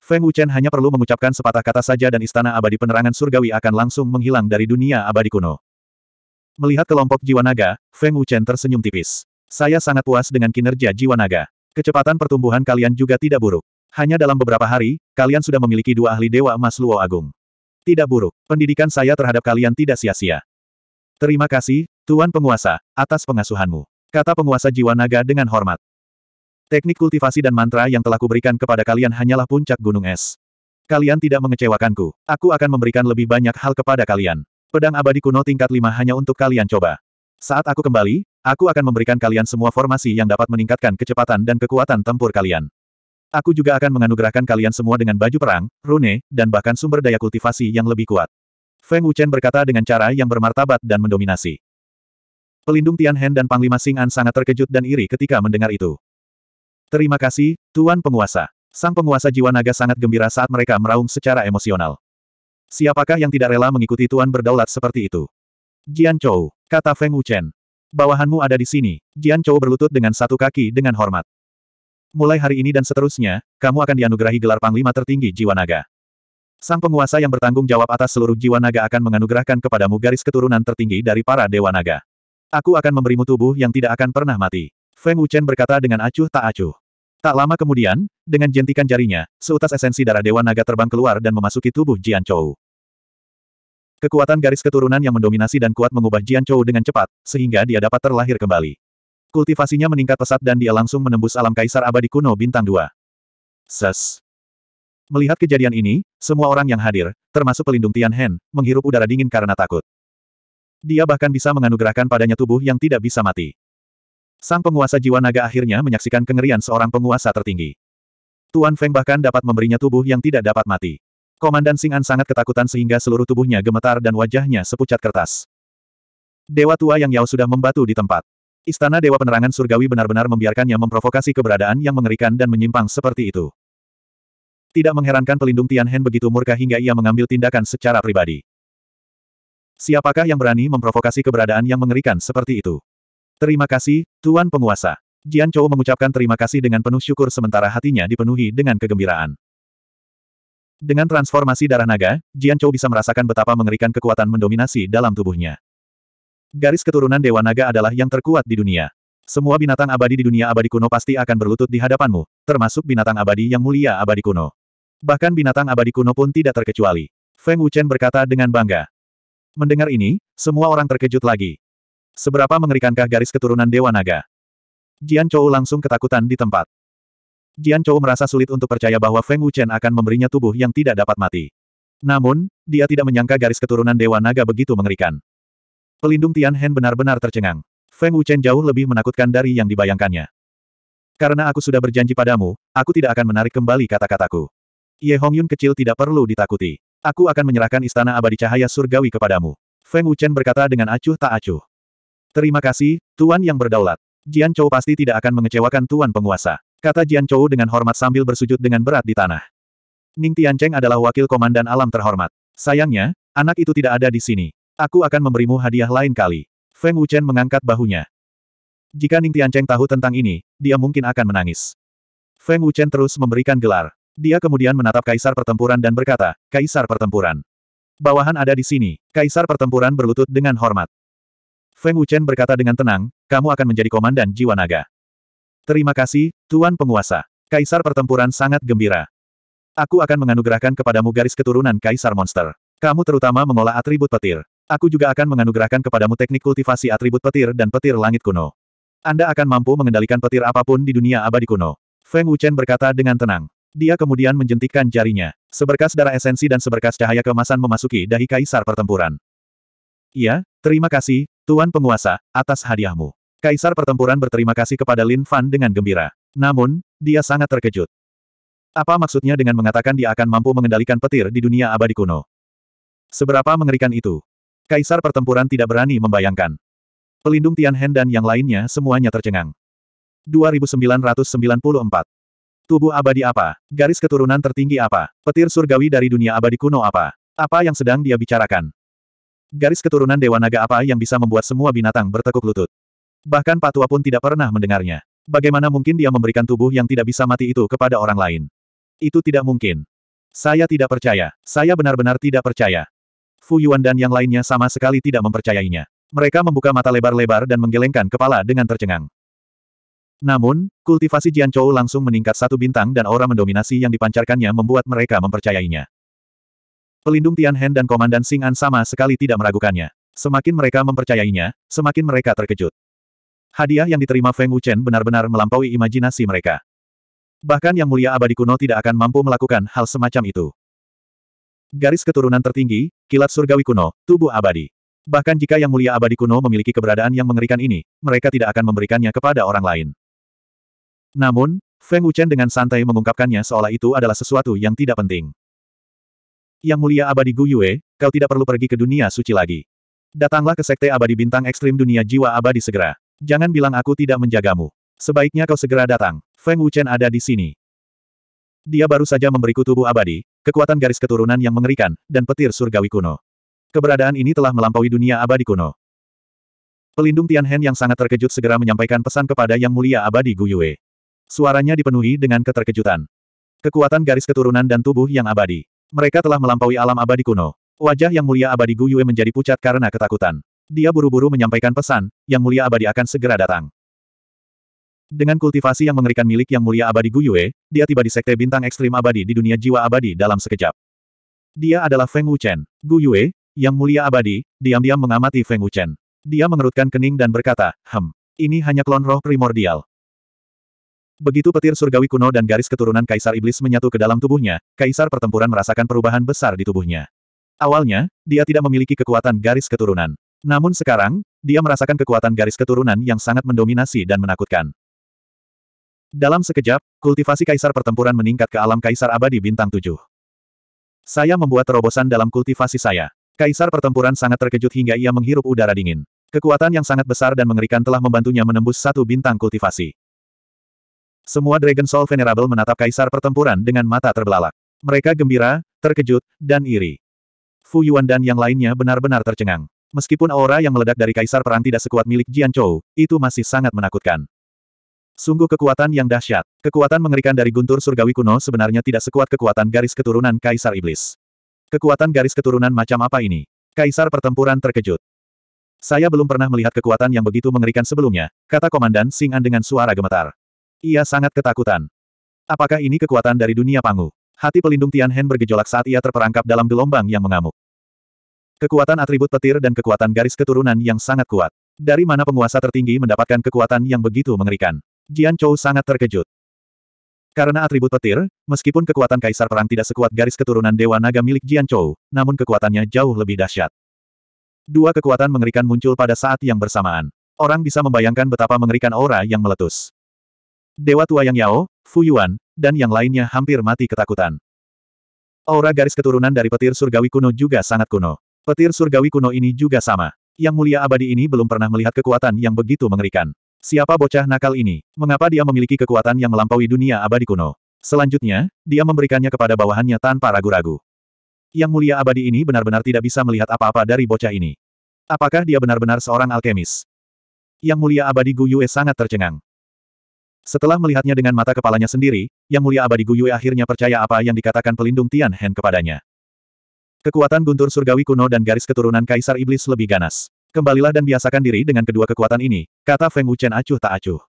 Feng Wuchen hanya perlu mengucapkan sepatah kata saja dan Istana Abadi Penerangan Surgawi akan langsung menghilang dari dunia abadi kuno. Melihat kelompok jiwa naga, Feng Wuchen tersenyum tipis. Saya sangat puas dengan kinerja jiwa naga. Kecepatan pertumbuhan kalian juga tidak buruk. Hanya dalam beberapa hari, kalian sudah memiliki dua ahli Dewa Emas Luo Agung. Tidak buruk. Pendidikan saya terhadap kalian tidak sia-sia. Terima kasih, Tuan Penguasa, atas pengasuhanmu. Kata penguasa jiwa naga dengan hormat. Teknik kultivasi dan mantra yang telah kuberikan kepada kalian hanyalah puncak gunung es. Kalian tidak mengecewakanku. Aku akan memberikan lebih banyak hal kepada kalian. Pedang abadi kuno tingkat 5 hanya untuk kalian coba. Saat aku kembali, aku akan memberikan kalian semua formasi yang dapat meningkatkan kecepatan dan kekuatan tempur kalian. Aku juga akan menganugerahkan kalian semua dengan baju perang, rune, dan bahkan sumber daya kultivasi yang lebih kuat. Feng Wuchen berkata dengan cara yang bermartabat dan mendominasi. Pelindung Tianhen dan Panglima Sing'an sangat terkejut dan iri ketika mendengar itu. Terima kasih, Tuan Penguasa. Sang penguasa jiwa naga sangat gembira saat mereka meraung secara emosional. Siapakah yang tidak rela mengikuti tuan berdaulat seperti itu? Jian Chou, kata Feng Wuchen. Bawahanmu ada di sini. Jian Chou berlutut dengan satu kaki dengan hormat. Mulai hari ini dan seterusnya, kamu akan dianugerahi gelar Panglima Tertinggi Jiwa Naga. Sang penguasa yang bertanggung jawab atas seluruh jiwa naga akan menganugerahkan kepadamu garis keturunan tertinggi dari para dewa naga. Aku akan memberimu tubuh yang tidak akan pernah mati. Feng Wuchen berkata dengan acuh tak acuh. Tak lama kemudian, dengan jentikan jarinya, seutas esensi darah dewa naga terbang keluar dan memasuki tubuh Jian Chou. Kekuatan garis keturunan yang mendominasi dan kuat mengubah Jian Chou dengan cepat, sehingga dia dapat terlahir kembali. Kultivasinya meningkat pesat dan dia langsung menembus alam kaisar abadi kuno bintang 2. Ses. Melihat kejadian ini, semua orang yang hadir, termasuk pelindung Tian Hen, menghirup udara dingin karena takut. Dia bahkan bisa menganugerahkan padanya tubuh yang tidak bisa mati. Sang penguasa jiwa naga akhirnya menyaksikan kengerian seorang penguasa tertinggi. Tuan Feng bahkan dapat memberinya tubuh yang tidak dapat mati. Komandan Sing'an sangat ketakutan sehingga seluruh tubuhnya gemetar dan wajahnya sepucat kertas. Dewa tua yang Yao sudah membatu di tempat. Istana Dewa Penerangan Surgawi benar-benar membiarkannya memprovokasi keberadaan yang mengerikan dan menyimpang seperti itu. Tidak mengherankan pelindung Tianhen begitu murka hingga ia mengambil tindakan secara pribadi. Siapakah yang berani memprovokasi keberadaan yang mengerikan seperti itu? Terima kasih, Tuan Penguasa. Jian Chou mengucapkan terima kasih dengan penuh syukur sementara hatinya dipenuhi dengan kegembiraan. Dengan transformasi darah naga, Jian Chou bisa merasakan betapa mengerikan kekuatan mendominasi dalam tubuhnya. Garis keturunan Dewa Naga adalah yang terkuat di dunia. Semua binatang abadi di dunia abadi kuno pasti akan berlutut di hadapanmu, termasuk binatang abadi yang mulia abadi kuno. Bahkan binatang abadi kuno pun tidak terkecuali. Feng Wuchen berkata dengan bangga. Mendengar ini, semua orang terkejut lagi. Seberapa mengerikankah garis keturunan Dewa Naga? Jian Chou langsung ketakutan di tempat. Jian Chou merasa sulit untuk percaya bahwa Feng Wuchen akan memberinya tubuh yang tidak dapat mati. Namun, dia tidak menyangka garis keturunan Dewa Naga begitu mengerikan. Pelindung Tian Hen benar-benar tercengang. Feng Wuchen jauh lebih menakutkan dari yang dibayangkannya. Karena aku sudah berjanji padamu, aku tidak akan menarik kembali kata-kataku. Ye Hongyun kecil tidak perlu ditakuti. Aku akan menyerahkan istana abadi cahaya surgawi kepadamu. Feng Wuchen berkata dengan acuh tak acuh. Terima kasih, Tuan yang berdaulat. Jian Chou pasti tidak akan mengecewakan Tuan penguasa. Kata Jian Chou dengan hormat sambil bersujud dengan berat di tanah. Ning Tiancheng adalah wakil komandan alam terhormat. Sayangnya, anak itu tidak ada di sini. Aku akan memberimu hadiah lain kali. Feng Wuchen mengangkat bahunya. Jika Ning Tiancheng tahu tentang ini, dia mungkin akan menangis. Feng Wuchen terus memberikan gelar. Dia kemudian menatap kaisar pertempuran dan berkata, Kaisar pertempuran. Bawahan ada di sini, kaisar pertempuran berlutut dengan hormat. Feng Wuchen berkata dengan tenang, kamu akan menjadi komandan jiwa naga. Terima kasih, Tuan Penguasa. Kaisar pertempuran sangat gembira. Aku akan menganugerahkan kepadamu garis keturunan Kaisar Monster. Kamu terutama mengolah atribut petir. Aku juga akan menganugerahkan kepadamu teknik kultivasi atribut petir dan petir langit kuno. Anda akan mampu mengendalikan petir apapun di dunia abadi kuno. Feng Wuchen berkata dengan tenang. Dia kemudian menjentikkan jarinya. Seberkas darah esensi dan seberkas cahaya kemasan memasuki dahi Kaisar pertempuran. Iya, terima kasih, Tuan Penguasa, atas hadiahmu. Kaisar pertempuran berterima kasih kepada Lin Fan dengan gembira. Namun, dia sangat terkejut. Apa maksudnya dengan mengatakan dia akan mampu mengendalikan petir di dunia abadi kuno? Seberapa mengerikan itu? Kaisar pertempuran tidak berani membayangkan. Pelindung Tian Hen dan yang lainnya semuanya tercengang. 2994. Tubuh abadi apa? Garis keturunan tertinggi apa? Petir surgawi dari dunia abadi kuno apa? Apa yang sedang dia bicarakan? Garis keturunan Dewa Naga apa yang bisa membuat semua binatang bertekuk lutut? Bahkan Patua pun tidak pernah mendengarnya. Bagaimana mungkin dia memberikan tubuh yang tidak bisa mati itu kepada orang lain? Itu tidak mungkin. Saya tidak percaya. Saya benar-benar tidak percaya. Fu Yuan dan yang lainnya sama sekali tidak mempercayainya. Mereka membuka mata lebar-lebar dan menggelengkan kepala dengan tercengang. Namun, kultivasi Jian Chou langsung meningkat satu bintang dan aura mendominasi yang dipancarkannya membuat mereka mempercayainya. Pelindung Tian Hen dan Komandan Sing An sama sekali tidak meragukannya. Semakin mereka mempercayainya, semakin mereka terkejut. Hadiah yang diterima Feng Wuchen benar-benar melampaui imajinasi mereka. Bahkan Yang Mulia Abadi Kuno tidak akan mampu melakukan hal semacam itu. Garis keturunan tertinggi, kilat surgawi kuno, tubuh abadi. Bahkan jika Yang Mulia Abadi Kuno memiliki keberadaan yang mengerikan ini, mereka tidak akan memberikannya kepada orang lain. Namun, Feng Wuchen dengan santai mengungkapkannya seolah itu adalah sesuatu yang tidak penting. Yang Mulia Abadi Gu Yue, kau tidak perlu pergi ke dunia suci lagi. Datanglah ke Sekte Abadi Bintang Ekstrim Dunia Jiwa Abadi segera. Jangan bilang aku tidak menjagamu. Sebaiknya kau segera datang. Feng Wuchen ada di sini. Dia baru saja memberiku tubuh abadi, kekuatan garis keturunan yang mengerikan, dan petir surgawi kuno. Keberadaan ini telah melampaui dunia abadi kuno. Pelindung Tianhen yang sangat terkejut segera menyampaikan pesan kepada Yang Mulia Abadi Guyue. Suaranya dipenuhi dengan keterkejutan. Kekuatan garis keturunan dan tubuh yang abadi. Mereka telah melampaui alam abadi kuno. Wajah Yang Mulia Abadi Guyue menjadi pucat karena ketakutan. Dia buru-buru menyampaikan pesan, Yang Mulia Abadi akan segera datang. Dengan kultivasi yang mengerikan milik Yang Mulia Abadi Guyue, dia tiba di Sekte Bintang Ekstrim Abadi di dunia jiwa abadi dalam sekejap. Dia adalah Feng Wuchen. Guyue, Yang Mulia Abadi, diam-diam mengamati Feng Wuchen. Dia mengerutkan kening dan berkata, Hem, ini hanya klon roh primordial. Begitu petir surgawi kuno dan garis keturunan Kaisar Iblis menyatu ke dalam tubuhnya, Kaisar pertempuran merasakan perubahan besar di tubuhnya. Awalnya, dia tidak memiliki kekuatan garis keturunan. Namun sekarang, dia merasakan kekuatan garis keturunan yang sangat mendominasi dan menakutkan. Dalam sekejap, kultivasi kaisar pertempuran meningkat ke alam kaisar abadi bintang tujuh. Saya membuat terobosan dalam kultivasi saya. Kaisar pertempuran sangat terkejut hingga ia menghirup udara dingin. Kekuatan yang sangat besar dan mengerikan telah membantunya menembus satu bintang kultivasi. Semua Dragon Soul Venerable menatap kaisar pertempuran dengan mata terbelalak. Mereka gembira, terkejut, dan iri. Fu Yuan dan yang lainnya benar-benar tercengang. Meskipun aura yang meledak dari kaisar perang tidak sekuat milik Jian Chou, itu masih sangat menakutkan. Sungguh kekuatan yang dahsyat. Kekuatan mengerikan dari guntur surgawi kuno sebenarnya tidak sekuat kekuatan garis keturunan Kaisar Iblis. Kekuatan garis keturunan macam apa ini? Kaisar pertempuran terkejut. Saya belum pernah melihat kekuatan yang begitu mengerikan sebelumnya, kata Komandan Sing'an dengan suara gemetar. Ia sangat ketakutan. Apakah ini kekuatan dari dunia pangu? Hati pelindung Tian Hen bergejolak saat ia terperangkap dalam gelombang yang mengamuk. Kekuatan atribut petir dan kekuatan garis keturunan yang sangat kuat. Dari mana penguasa tertinggi mendapatkan kekuatan yang begitu mengerikan? Jian Chou sangat terkejut. Karena atribut petir, meskipun kekuatan kaisar perang tidak sekuat garis keturunan Dewa Naga milik Jian Chou, namun kekuatannya jauh lebih dahsyat. Dua kekuatan mengerikan muncul pada saat yang bersamaan. Orang bisa membayangkan betapa mengerikan aura yang meletus. Dewa Tua Yang Yao, Fu Yuan, dan yang lainnya hampir mati ketakutan. Aura garis keturunan dari petir surgawi kuno juga sangat kuno. Petir surgawi kuno ini juga sama. Yang mulia abadi ini belum pernah melihat kekuatan yang begitu mengerikan. Siapa bocah nakal ini? Mengapa dia memiliki kekuatan yang melampaui dunia abadi kuno? Selanjutnya, dia memberikannya kepada bawahannya tanpa ragu-ragu. Yang mulia abadi ini benar-benar tidak bisa melihat apa-apa dari bocah ini. Apakah dia benar-benar seorang alkemis? Yang mulia abadi Yue sangat tercengang. Setelah melihatnya dengan mata kepalanya sendiri, Yang Mulia Abadi Yue akhirnya percaya apa yang dikatakan pelindung Tian Hen kepadanya. Kekuatan guntur surgawi kuno dan garis keturunan Kaisar Iblis lebih ganas. Kembalilah dan biasakan diri dengan kedua kekuatan ini, kata Feng Wuchen acuh tak acuh.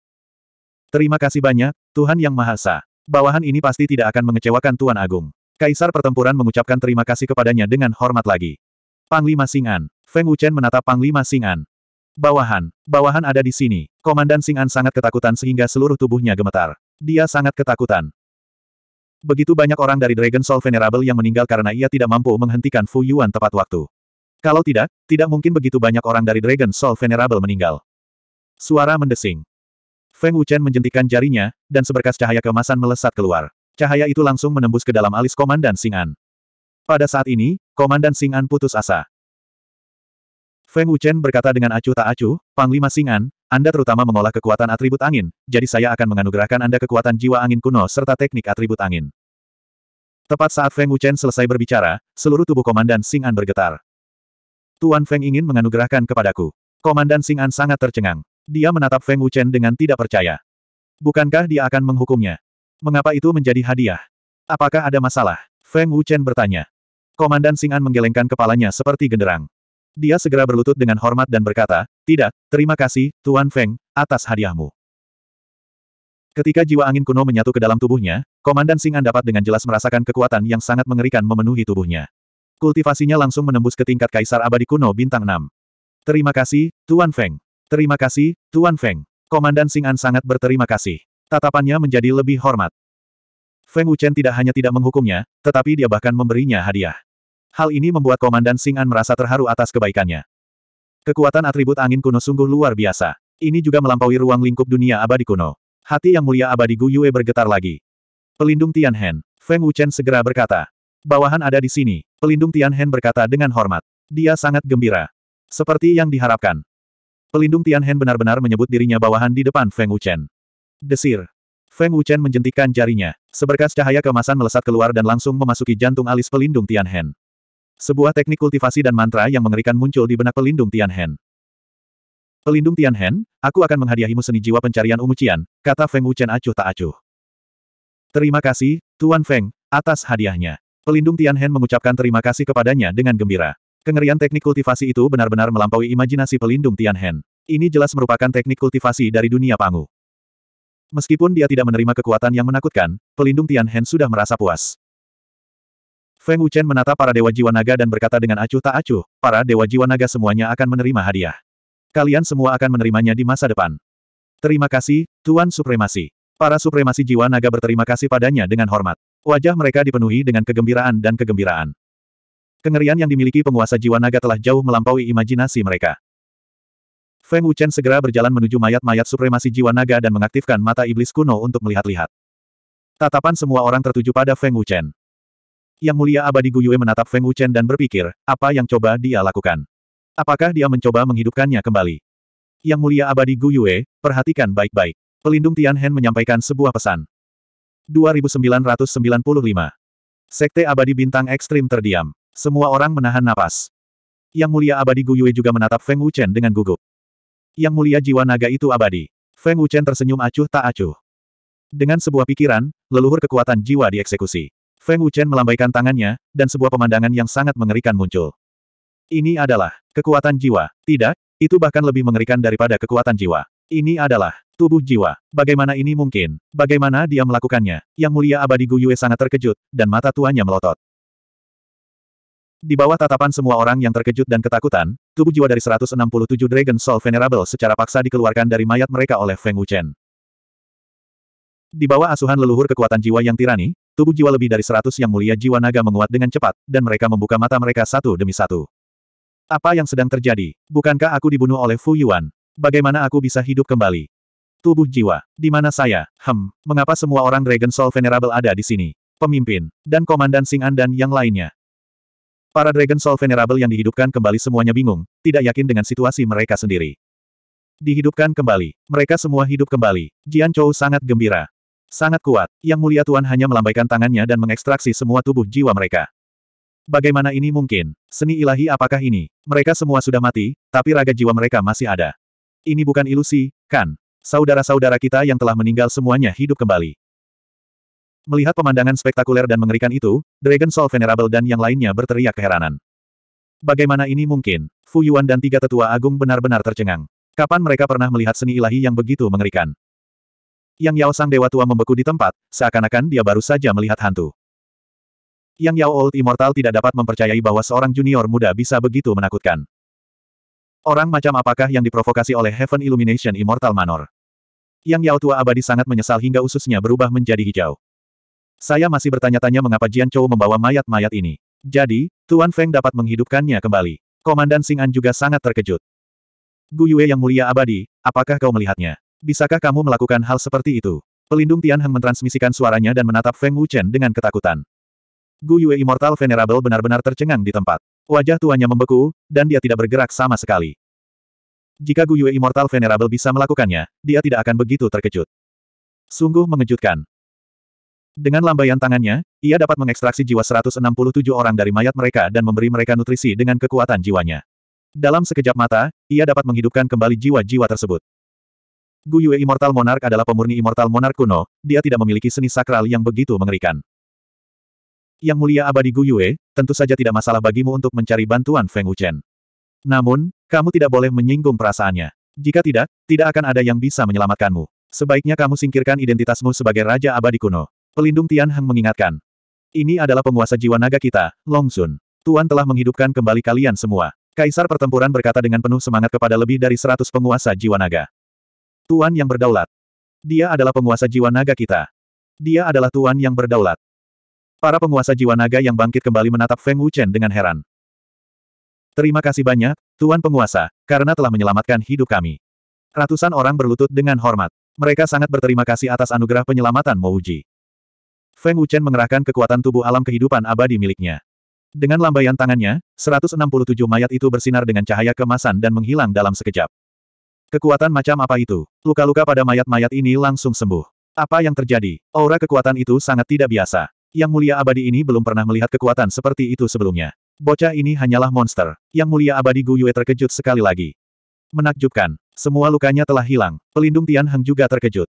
Terima kasih banyak, Tuhan Yang Maha Esa. Bawahan ini pasti tidak akan mengecewakan Tuan Agung. Kaisar pertempuran mengucapkan terima kasih kepadanya dengan hormat lagi. Panglima Singan. Feng Wuchen menatap Panglima Singan. Bawahan, bawahan ada di sini. Komandan Singan sangat ketakutan sehingga seluruh tubuhnya gemetar. Dia sangat ketakutan. Begitu banyak orang dari Dragon Soul Venerable yang meninggal karena ia tidak mampu menghentikan Fu Yuan tepat waktu. Kalau tidak, tidak mungkin begitu banyak orang dari Dragon Soul Venerable meninggal. Suara mendesing. Feng Wuchen menjentikan jarinya, dan seberkas cahaya kemasan melesat keluar. Cahaya itu langsung menembus ke dalam alis Komandan Sing'an. Pada saat ini, Komandan Sing'an putus asa. Feng Wuchen berkata dengan acuh tak acuh, Panglima Sing'an, anda terutama mengolah kekuatan atribut angin, jadi saya akan menganugerahkan Anda kekuatan jiwa angin kuno serta teknik atribut angin. Tepat saat Feng Wuchen selesai berbicara, seluruh tubuh Komandan Xing'an bergetar. Tuan Feng ingin menganugerahkan kepadaku. Komandan Xing'an sangat tercengang. Dia menatap Feng Wuchen dengan tidak percaya. Bukankah dia akan menghukumnya? Mengapa itu menjadi hadiah? Apakah ada masalah? Feng Wuchen bertanya. Komandan Xing'an menggelengkan kepalanya seperti genderang. Dia segera berlutut dengan hormat dan berkata, Tidak, terima kasih, Tuan Feng, atas hadiahmu. Ketika jiwa angin kuno menyatu ke dalam tubuhnya, Komandan Singan dapat dengan jelas merasakan kekuatan yang sangat mengerikan memenuhi tubuhnya. Kultivasinya langsung menembus ke tingkat Kaisar Abadi Kuno Bintang 6. Terima kasih, Tuan Feng. Terima kasih, Tuan Feng. Komandan Singan sangat berterima kasih. Tatapannya menjadi lebih hormat. Feng Wuchen tidak hanya tidak menghukumnya, tetapi dia bahkan memberinya hadiah. Hal ini membuat Komandan Sing'an merasa terharu atas kebaikannya. Kekuatan atribut angin kuno sungguh luar biasa. Ini juga melampaui ruang lingkup dunia abadi kuno. Hati yang mulia abadi Gu Yue bergetar lagi. Pelindung Tian Feng Wuchen segera berkata. Bawahan ada di sini, pelindung Tian berkata dengan hormat. Dia sangat gembira. Seperti yang diharapkan. Pelindung Tian benar-benar menyebut dirinya bawahan di depan Feng Wuchen. Desir. Feng Wuchen menjentikan jarinya. Seberkas cahaya kemasan melesat keluar dan langsung memasuki jantung alis pelindung Tian sebuah teknik kultivasi dan mantra yang mengerikan muncul di benak pelindung Tian Pelindung Tian aku akan menghadiahimu seni jiwa pencarian Umucian, kata Feng Wuchen acuh tak acuh. Terima kasih, Tuan Feng, atas hadiahnya. Pelindung Tian mengucapkan terima kasih kepadanya dengan gembira. Kengerian teknik kultivasi itu benar-benar melampaui imajinasi pelindung Tian Ini jelas merupakan teknik kultivasi dari dunia Pangu. Meskipun dia tidak menerima kekuatan yang menakutkan, pelindung Tian sudah merasa puas. Feng Wuchen menata para Dewa Jiwa Naga dan berkata dengan acuh tak acuh, para Dewa Jiwa Naga semuanya akan menerima hadiah. Kalian semua akan menerimanya di masa depan. Terima kasih, Tuan Supremasi. Para Supremasi Jiwa Naga berterima kasih padanya dengan hormat. Wajah mereka dipenuhi dengan kegembiraan dan kegembiraan. Kengerian yang dimiliki penguasa Jiwa Naga telah jauh melampaui imajinasi mereka. Feng Wuchen segera berjalan menuju mayat-mayat Supremasi Jiwa Naga dan mengaktifkan mata iblis kuno untuk melihat-lihat. Tatapan semua orang tertuju pada Feng Wuchen. Yang mulia abadi Guyue menatap Feng Wuchen dan berpikir, apa yang coba dia lakukan? Apakah dia mencoba menghidupkannya kembali? Yang mulia abadi Guyue, perhatikan baik-baik. Pelindung Tianhen menyampaikan sebuah pesan. 2995. Sekte abadi bintang ekstrim terdiam. Semua orang menahan napas. Yang mulia abadi Guyue juga menatap Feng Wuchen dengan gugup. Yang mulia jiwa naga itu abadi. Feng Wuchen tersenyum acuh tak acuh. Dengan sebuah pikiran, leluhur kekuatan jiwa dieksekusi. Feng Wuchen melambaikan tangannya, dan sebuah pemandangan yang sangat mengerikan muncul. Ini adalah kekuatan jiwa. Tidak, itu bahkan lebih mengerikan daripada kekuatan jiwa. Ini adalah tubuh jiwa. Bagaimana ini mungkin? Bagaimana dia melakukannya? Yang mulia abadi Gu Yue sangat terkejut, dan mata tuanya melotot. Di bawah tatapan semua orang yang terkejut dan ketakutan, tubuh jiwa dari 167 Dragon Soul Venerable secara paksa dikeluarkan dari mayat mereka oleh Feng Wuchen. Di bawah asuhan leluhur kekuatan jiwa yang tirani, Tubuh jiwa lebih dari seratus yang mulia jiwa naga menguat dengan cepat, dan mereka membuka mata mereka satu demi satu. Apa yang sedang terjadi? Bukankah aku dibunuh oleh Fu Yuan? Bagaimana aku bisa hidup kembali? Tubuh jiwa. Di mana saya? Hem, mengapa semua orang Dragon Soul Venerable ada di sini? Pemimpin, dan Komandan Sing'an dan yang lainnya. Para Dragon Soul Venerable yang dihidupkan kembali semuanya bingung, tidak yakin dengan situasi mereka sendiri. Dihidupkan kembali. Mereka semua hidup kembali. Jian Chou sangat gembira. Sangat kuat, Yang Mulia Tuan hanya melambaikan tangannya dan mengekstraksi semua tubuh jiwa mereka. Bagaimana ini mungkin? Seni ilahi apakah ini? Mereka semua sudah mati, tapi raga jiwa mereka masih ada. Ini bukan ilusi, kan? Saudara-saudara kita yang telah meninggal semuanya hidup kembali. Melihat pemandangan spektakuler dan mengerikan itu, Dragon Soul Venerable dan yang lainnya berteriak keheranan. Bagaimana ini mungkin? Fu Yuan dan tiga tetua agung benar-benar tercengang. Kapan mereka pernah melihat seni ilahi yang begitu mengerikan? Yang Yao Sang Dewa Tua membeku di tempat, seakan-akan dia baru saja melihat hantu. Yang Yao Old Immortal tidak dapat mempercayai bahwa seorang junior muda bisa begitu menakutkan. Orang macam apakah yang diprovokasi oleh Heaven Illumination Immortal Manor? Yang Yao Tua Abadi sangat menyesal hingga ususnya berubah menjadi hijau. Saya masih bertanya-tanya mengapa Jian Chou membawa mayat-mayat ini. Jadi, Tuan Feng dapat menghidupkannya kembali. Komandan Xing'an juga sangat terkejut. Gu Yue yang mulia abadi, apakah kau melihatnya? Bisakah kamu melakukan hal seperti itu? Pelindung Tian mentransmisikan suaranya dan menatap Feng Wuchen dengan ketakutan. Gu Yue Immortal Venerable benar-benar tercengang di tempat. Wajah tuanya membeku, dan dia tidak bergerak sama sekali. Jika Gu Yue Immortal Venerable bisa melakukannya, dia tidak akan begitu terkejut. Sungguh mengejutkan. Dengan lambaian tangannya, ia dapat mengekstraksi jiwa 167 orang dari mayat mereka dan memberi mereka nutrisi dengan kekuatan jiwanya. Dalam sekejap mata, ia dapat menghidupkan kembali jiwa-jiwa tersebut. Gu Yue Immortal Monarch adalah pemurni Immortal Monarch kuno, dia tidak memiliki seni sakral yang begitu mengerikan. Yang mulia abadi Gu Yue, tentu saja tidak masalah bagimu untuk mencari bantuan Feng Wuchen. Namun, kamu tidak boleh menyinggung perasaannya. Jika tidak, tidak akan ada yang bisa menyelamatkanmu. Sebaiknya kamu singkirkan identitasmu sebagai Raja Abadi Kuno. Pelindung Tian Heng mengingatkan. Ini adalah penguasa jiwa naga kita, Long Sun. Tuan telah menghidupkan kembali kalian semua. Kaisar pertempuran berkata dengan penuh semangat kepada lebih dari seratus penguasa jiwa naga. Tuan yang berdaulat. Dia adalah penguasa jiwa naga kita. Dia adalah tuan yang berdaulat. Para penguasa jiwa naga yang bangkit kembali menatap Feng Wuchen dengan heran. Terima kasih banyak, Tuan Penguasa, karena telah menyelamatkan hidup kami. Ratusan orang berlutut dengan hormat. Mereka sangat berterima kasih atas anugerah penyelamatan Mo Uji. Feng Wuchen mengerahkan kekuatan tubuh alam kehidupan abadi miliknya. Dengan lambaian tangannya, 167 mayat itu bersinar dengan cahaya kemasan dan menghilang dalam sekejap. Kekuatan macam apa itu? Luka-luka pada mayat-mayat ini langsung sembuh. Apa yang terjadi? Aura kekuatan itu sangat tidak biasa. Yang mulia abadi ini belum pernah melihat kekuatan seperti itu sebelumnya. Bocah ini hanyalah monster. Yang mulia abadi Gu Yue terkejut sekali lagi. Menakjubkan. Semua lukanya telah hilang. Pelindung Tian Heng juga terkejut.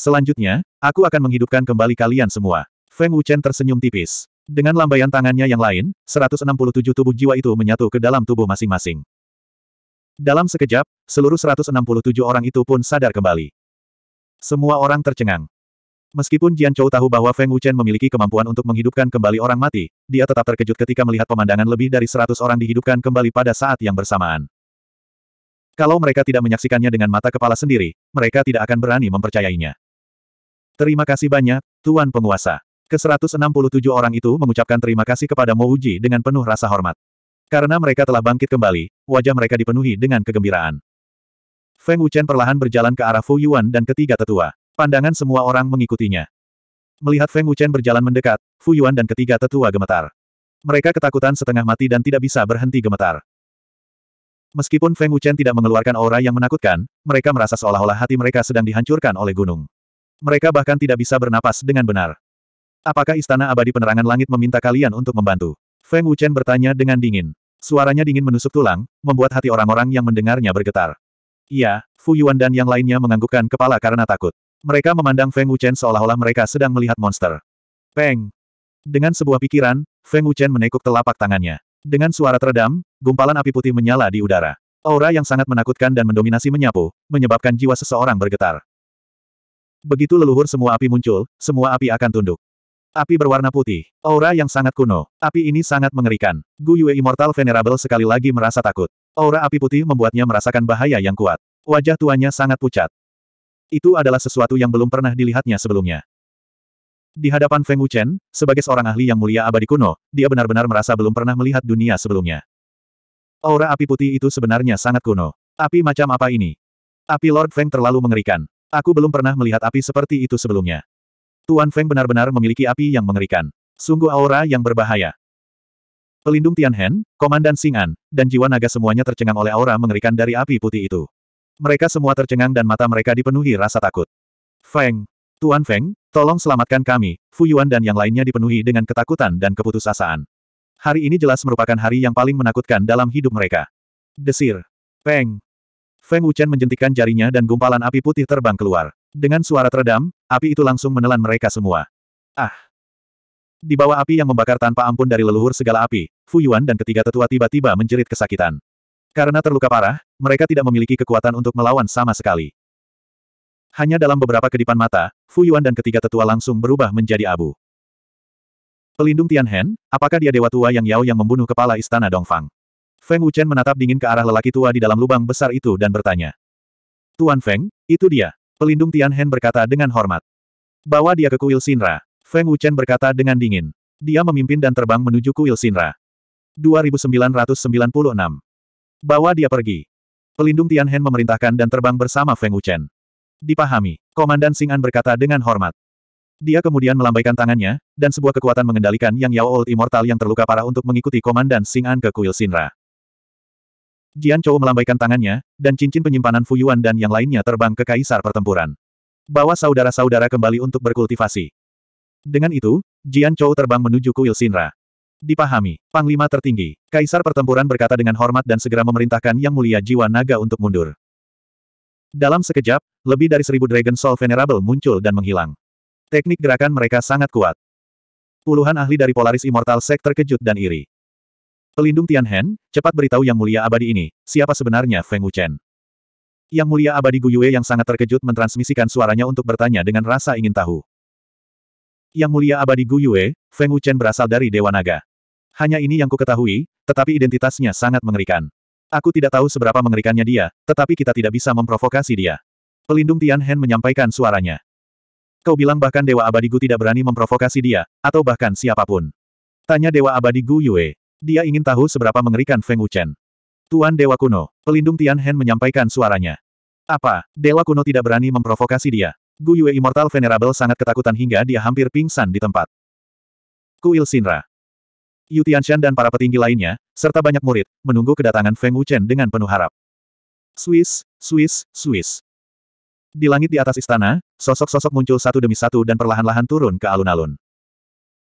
Selanjutnya, aku akan menghidupkan kembali kalian semua. Feng Wuchen tersenyum tipis. Dengan lambaian tangannya yang lain, 167 tubuh jiwa itu menyatu ke dalam tubuh masing-masing. Dalam sekejap, seluruh 167 orang itu pun sadar kembali. Semua orang tercengang. Meskipun Jian Chou tahu bahwa Feng Wuchen memiliki kemampuan untuk menghidupkan kembali orang mati, dia tetap terkejut ketika melihat pemandangan lebih dari 100 orang dihidupkan kembali pada saat yang bersamaan. Kalau mereka tidak menyaksikannya dengan mata kepala sendiri, mereka tidak akan berani mempercayainya. Terima kasih banyak, Tuan Penguasa. Ke-167 orang itu mengucapkan terima kasih kepada Mo Uji dengan penuh rasa hormat. Karena mereka telah bangkit kembali, wajah mereka dipenuhi dengan kegembiraan. Feng Wuchen perlahan berjalan ke arah Fu Yuan dan ketiga tetua. Pandangan semua orang mengikutinya. Melihat Feng Wuchen berjalan mendekat, Fu Yuan dan ketiga tetua gemetar. Mereka ketakutan setengah mati dan tidak bisa berhenti gemetar. Meskipun Feng Wuchen tidak mengeluarkan aura yang menakutkan, mereka merasa seolah-olah hati mereka sedang dihancurkan oleh gunung. Mereka bahkan tidak bisa bernapas dengan benar. Apakah Istana Abadi Penerangan Langit meminta kalian untuk membantu? Feng Wuchen bertanya dengan dingin. Suaranya dingin menusuk tulang, membuat hati orang-orang yang mendengarnya bergetar. Iya, Fu Yuan dan yang lainnya menganggukkan kepala karena takut. Mereka memandang Feng Wuchen seolah-olah mereka sedang melihat monster. Peng! Dengan sebuah pikiran, Feng Wuchen menekuk telapak tangannya. Dengan suara teredam, gumpalan api putih menyala di udara. Aura yang sangat menakutkan dan mendominasi menyapu, menyebabkan jiwa seseorang bergetar. Begitu leluhur semua api muncul, semua api akan tunduk. Api berwarna putih. Aura yang sangat kuno. Api ini sangat mengerikan. Gu Yue Immortal Venerable sekali lagi merasa takut. Aura api putih membuatnya merasakan bahaya yang kuat. Wajah tuanya sangat pucat. Itu adalah sesuatu yang belum pernah dilihatnya sebelumnya. Di hadapan Feng Wuchen, sebagai seorang ahli yang mulia abadi kuno, dia benar-benar merasa belum pernah melihat dunia sebelumnya. Aura api putih itu sebenarnya sangat kuno. Api macam apa ini? Api Lord Feng terlalu mengerikan. Aku belum pernah melihat api seperti itu sebelumnya. Tuan Feng benar-benar memiliki api yang mengerikan. Sungguh aura yang berbahaya. Pelindung Tianhen, Komandan Xing'an, dan jiwa naga semuanya tercengang oleh aura mengerikan dari api putih itu. Mereka semua tercengang dan mata mereka dipenuhi rasa takut. Feng, Tuan Feng, tolong selamatkan kami, Fu Yuan dan yang lainnya dipenuhi dengan ketakutan dan keputusasaan. Hari ini jelas merupakan hari yang paling menakutkan dalam hidup mereka. Desir. Peng. Feng Wuchen menjentikan jarinya dan gumpalan api putih terbang keluar. Dengan suara teredam, api itu langsung menelan mereka semua. Ah! Di bawah api yang membakar tanpa ampun dari leluhur segala api, Fu Yuan dan ketiga tetua tiba-tiba menjerit kesakitan. Karena terluka parah, mereka tidak memiliki kekuatan untuk melawan sama sekali. Hanya dalam beberapa kedipan mata, Fu Yuan dan ketiga tetua langsung berubah menjadi abu. Pelindung Tianhen, apakah dia dewa tua yang Yao yang membunuh kepala istana Dongfang? Feng Wuchen menatap dingin ke arah lelaki tua di dalam lubang besar itu dan bertanya. Tuan Feng, itu dia. Pelindung Tian Hen berkata dengan hormat. Bawa dia ke kuil Sinra. Feng Wuchen berkata dengan dingin. Dia memimpin dan terbang menuju kuil Sinra. 2996. Bawa dia pergi. Pelindung Tian Hen memerintahkan dan terbang bersama Feng Wuchen. Dipahami, Komandan Sing berkata dengan hormat. Dia kemudian melambaikan tangannya, dan sebuah kekuatan mengendalikan Yang Yao Old Immortal yang terluka parah untuk mengikuti Komandan Sing ke kuil Sinra. Jian Chou melambaikan tangannya, dan cincin penyimpanan Fu Yuan dan yang lainnya terbang ke kaisar pertempuran. Bawa saudara-saudara kembali untuk berkultivasi. Dengan itu, Jian Chou terbang menuju kuil Sinra. Dipahami, Panglima tertinggi, kaisar pertempuran berkata dengan hormat dan segera memerintahkan Yang Mulia Jiwa Naga untuk mundur. Dalam sekejap, lebih dari seribu Dragon Soul Venerable muncul dan menghilang. Teknik gerakan mereka sangat kuat. Puluhan ahli dari Polaris Immortal Sect terkejut dan iri. Pelindung Tianhen, cepat beritahu Yang Mulia Abadi ini, siapa sebenarnya Feng Wuchen. Yang Mulia Abadi Gu Yue yang sangat terkejut mentransmisikan suaranya untuk bertanya dengan rasa ingin tahu. Yang Mulia Abadi Gu Yue, Feng Wuchen berasal dari Dewa Naga. Hanya ini yang ku ketahui, tetapi identitasnya sangat mengerikan. Aku tidak tahu seberapa mengerikannya dia, tetapi kita tidak bisa memprovokasi dia. Pelindung Tianhen menyampaikan suaranya. Kau bilang bahkan Dewa Abadi Gu tidak berani memprovokasi dia, atau bahkan siapapun. Tanya Dewa Abadi Gu Yue. Dia ingin tahu seberapa mengerikan Feng Wuchen. Tuan Dewa Kuno, pelindung Tian Hen menyampaikan suaranya. Apa, Dewa Kuno tidak berani memprovokasi dia. Gu Yue Immortal Venerable sangat ketakutan hingga dia hampir pingsan di tempat. Kuil Sinra. Yu Tianshan dan para petinggi lainnya, serta banyak murid, menunggu kedatangan Feng Wuchen dengan penuh harap. Swiss, Swiss, Swiss. Di langit di atas istana, sosok-sosok muncul satu demi satu dan perlahan-lahan turun ke alun-alun.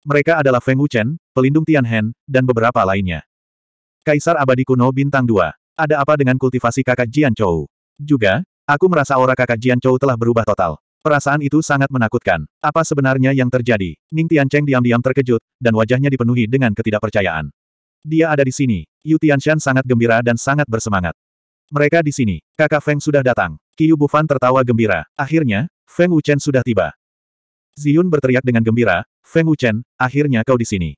Mereka adalah Feng Wuchen, pelindung Tianhen, dan beberapa lainnya. Kaisar abadi kuno bintang 2. Ada apa dengan kultivasi kakak Jian Chou? Juga, aku merasa aura kakak Jian Chou telah berubah total. Perasaan itu sangat menakutkan. Apa sebenarnya yang terjadi? Ning Tiancheng diam-diam terkejut, dan wajahnya dipenuhi dengan ketidakpercayaan. Dia ada di sini. Yu Tianshan sangat gembira dan sangat bersemangat. Mereka di sini. Kakak Feng sudah datang. Qiu Bufan tertawa gembira. Akhirnya, Feng Wuchen sudah tiba. Ziyun berteriak dengan gembira, Feng Wuchen, akhirnya kau di sini.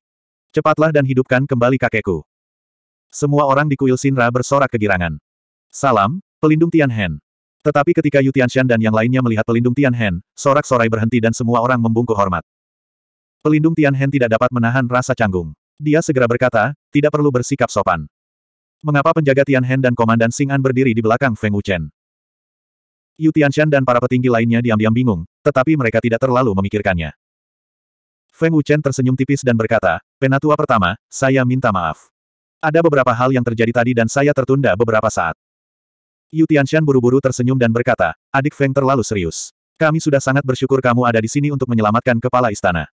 Cepatlah dan hidupkan kembali kakekku. Semua orang di kuil Sinra bersorak kegirangan. Salam, pelindung Tianhen. Tetapi ketika Yu Tianshan dan yang lainnya melihat pelindung Tianhen, sorak-sorai berhenti dan semua orang membungkuk hormat. Pelindung Tianhen tidak dapat menahan rasa canggung. Dia segera berkata, tidak perlu bersikap sopan. Mengapa penjaga Tianhen dan Komandan Sing'an berdiri di belakang Feng Wuchen? Yu Tianshan dan para petinggi lainnya diam-diam bingung, tetapi mereka tidak terlalu memikirkannya. Feng Wuchen tersenyum tipis dan berkata, Penatua pertama, saya minta maaf. Ada beberapa hal yang terjadi tadi dan saya tertunda beberapa saat. Yu Tianshan buru-buru tersenyum dan berkata, adik Feng terlalu serius. Kami sudah sangat bersyukur kamu ada di sini untuk menyelamatkan kepala istana.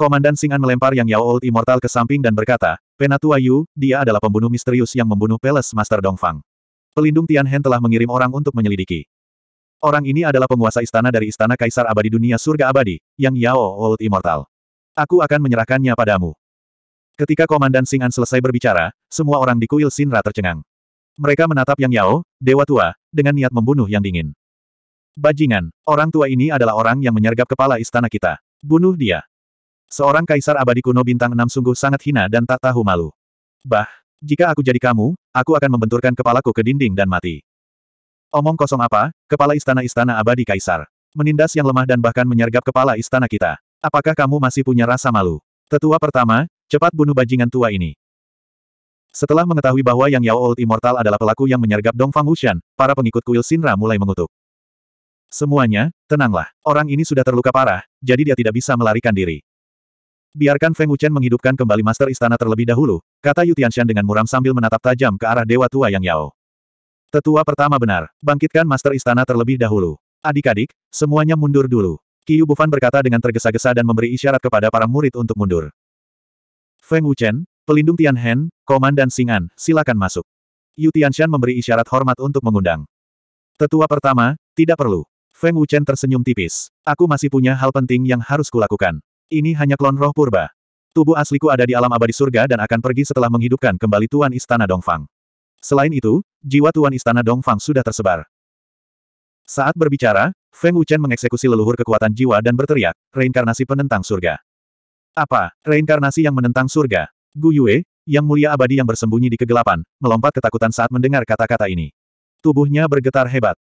Komandan Sing'an melempar Yang Yao Old Immortal ke samping dan berkata, Penatua Yu, dia adalah pembunuh misterius yang membunuh Peles Master Dongfang. Pelindung Tianhen telah mengirim orang untuk menyelidiki. Orang ini adalah penguasa istana dari Istana Kaisar Abadi Dunia Surga Abadi, yang Yao Old Immortal. Aku akan menyerahkannya padamu. Ketika Komandan Sing'an selesai berbicara, semua orang di kuil Sinra tercengang. Mereka menatap Yang Yao, Dewa Tua, dengan niat membunuh yang dingin. Bajingan, orang tua ini adalah orang yang menyergap kepala istana kita. Bunuh dia. Seorang kaisar abadi kuno bintang enam sungguh sangat hina dan tak tahu malu. Bah, jika aku jadi kamu, aku akan membenturkan kepalaku ke dinding dan mati. Omong kosong apa, kepala istana-istana abadi kaisar. Menindas yang lemah dan bahkan menyergap kepala istana kita. Apakah kamu masih punya rasa malu? Tetua pertama, cepat bunuh bajingan tua ini. Setelah mengetahui bahwa Yang Yao Old Immortal adalah pelaku yang menyergap Dongfang Fang Wuxian, para pengikut kuil Sinra mulai mengutuk. Semuanya, tenanglah. Orang ini sudah terluka parah, jadi dia tidak bisa melarikan diri. Biarkan Feng Wuchen menghidupkan kembali Master Istana terlebih dahulu, kata Yu Tianshan dengan muram sambil menatap tajam ke arah Dewa Tua Yang Yao. Tetua pertama benar, bangkitkan Master Istana terlebih dahulu. Adik-adik, semuanya mundur dulu. Yu Bufan berkata dengan tergesa-gesa dan memberi isyarat kepada para murid untuk mundur. Feng Wuchen, pelindung Tian Hen, Komandan Singan, silakan masuk. Yu Tianshan memberi isyarat hormat untuk mengundang. Tetua pertama, tidak perlu. Feng Wuchen tersenyum tipis. Aku masih punya hal penting yang harus kulakukan. Ini hanya klon roh purba. Tubuh asliku ada di alam abadi surga dan akan pergi setelah menghidupkan kembali Tuan Istana Dongfang. Selain itu, jiwa Tuan Istana Dongfang sudah tersebar. Saat berbicara, Feng Wuchen mengeksekusi leluhur kekuatan jiwa dan berteriak, reinkarnasi penentang surga. Apa, reinkarnasi yang menentang surga? Gu Yue, yang mulia abadi yang bersembunyi di kegelapan, melompat ketakutan saat mendengar kata-kata ini. Tubuhnya bergetar hebat.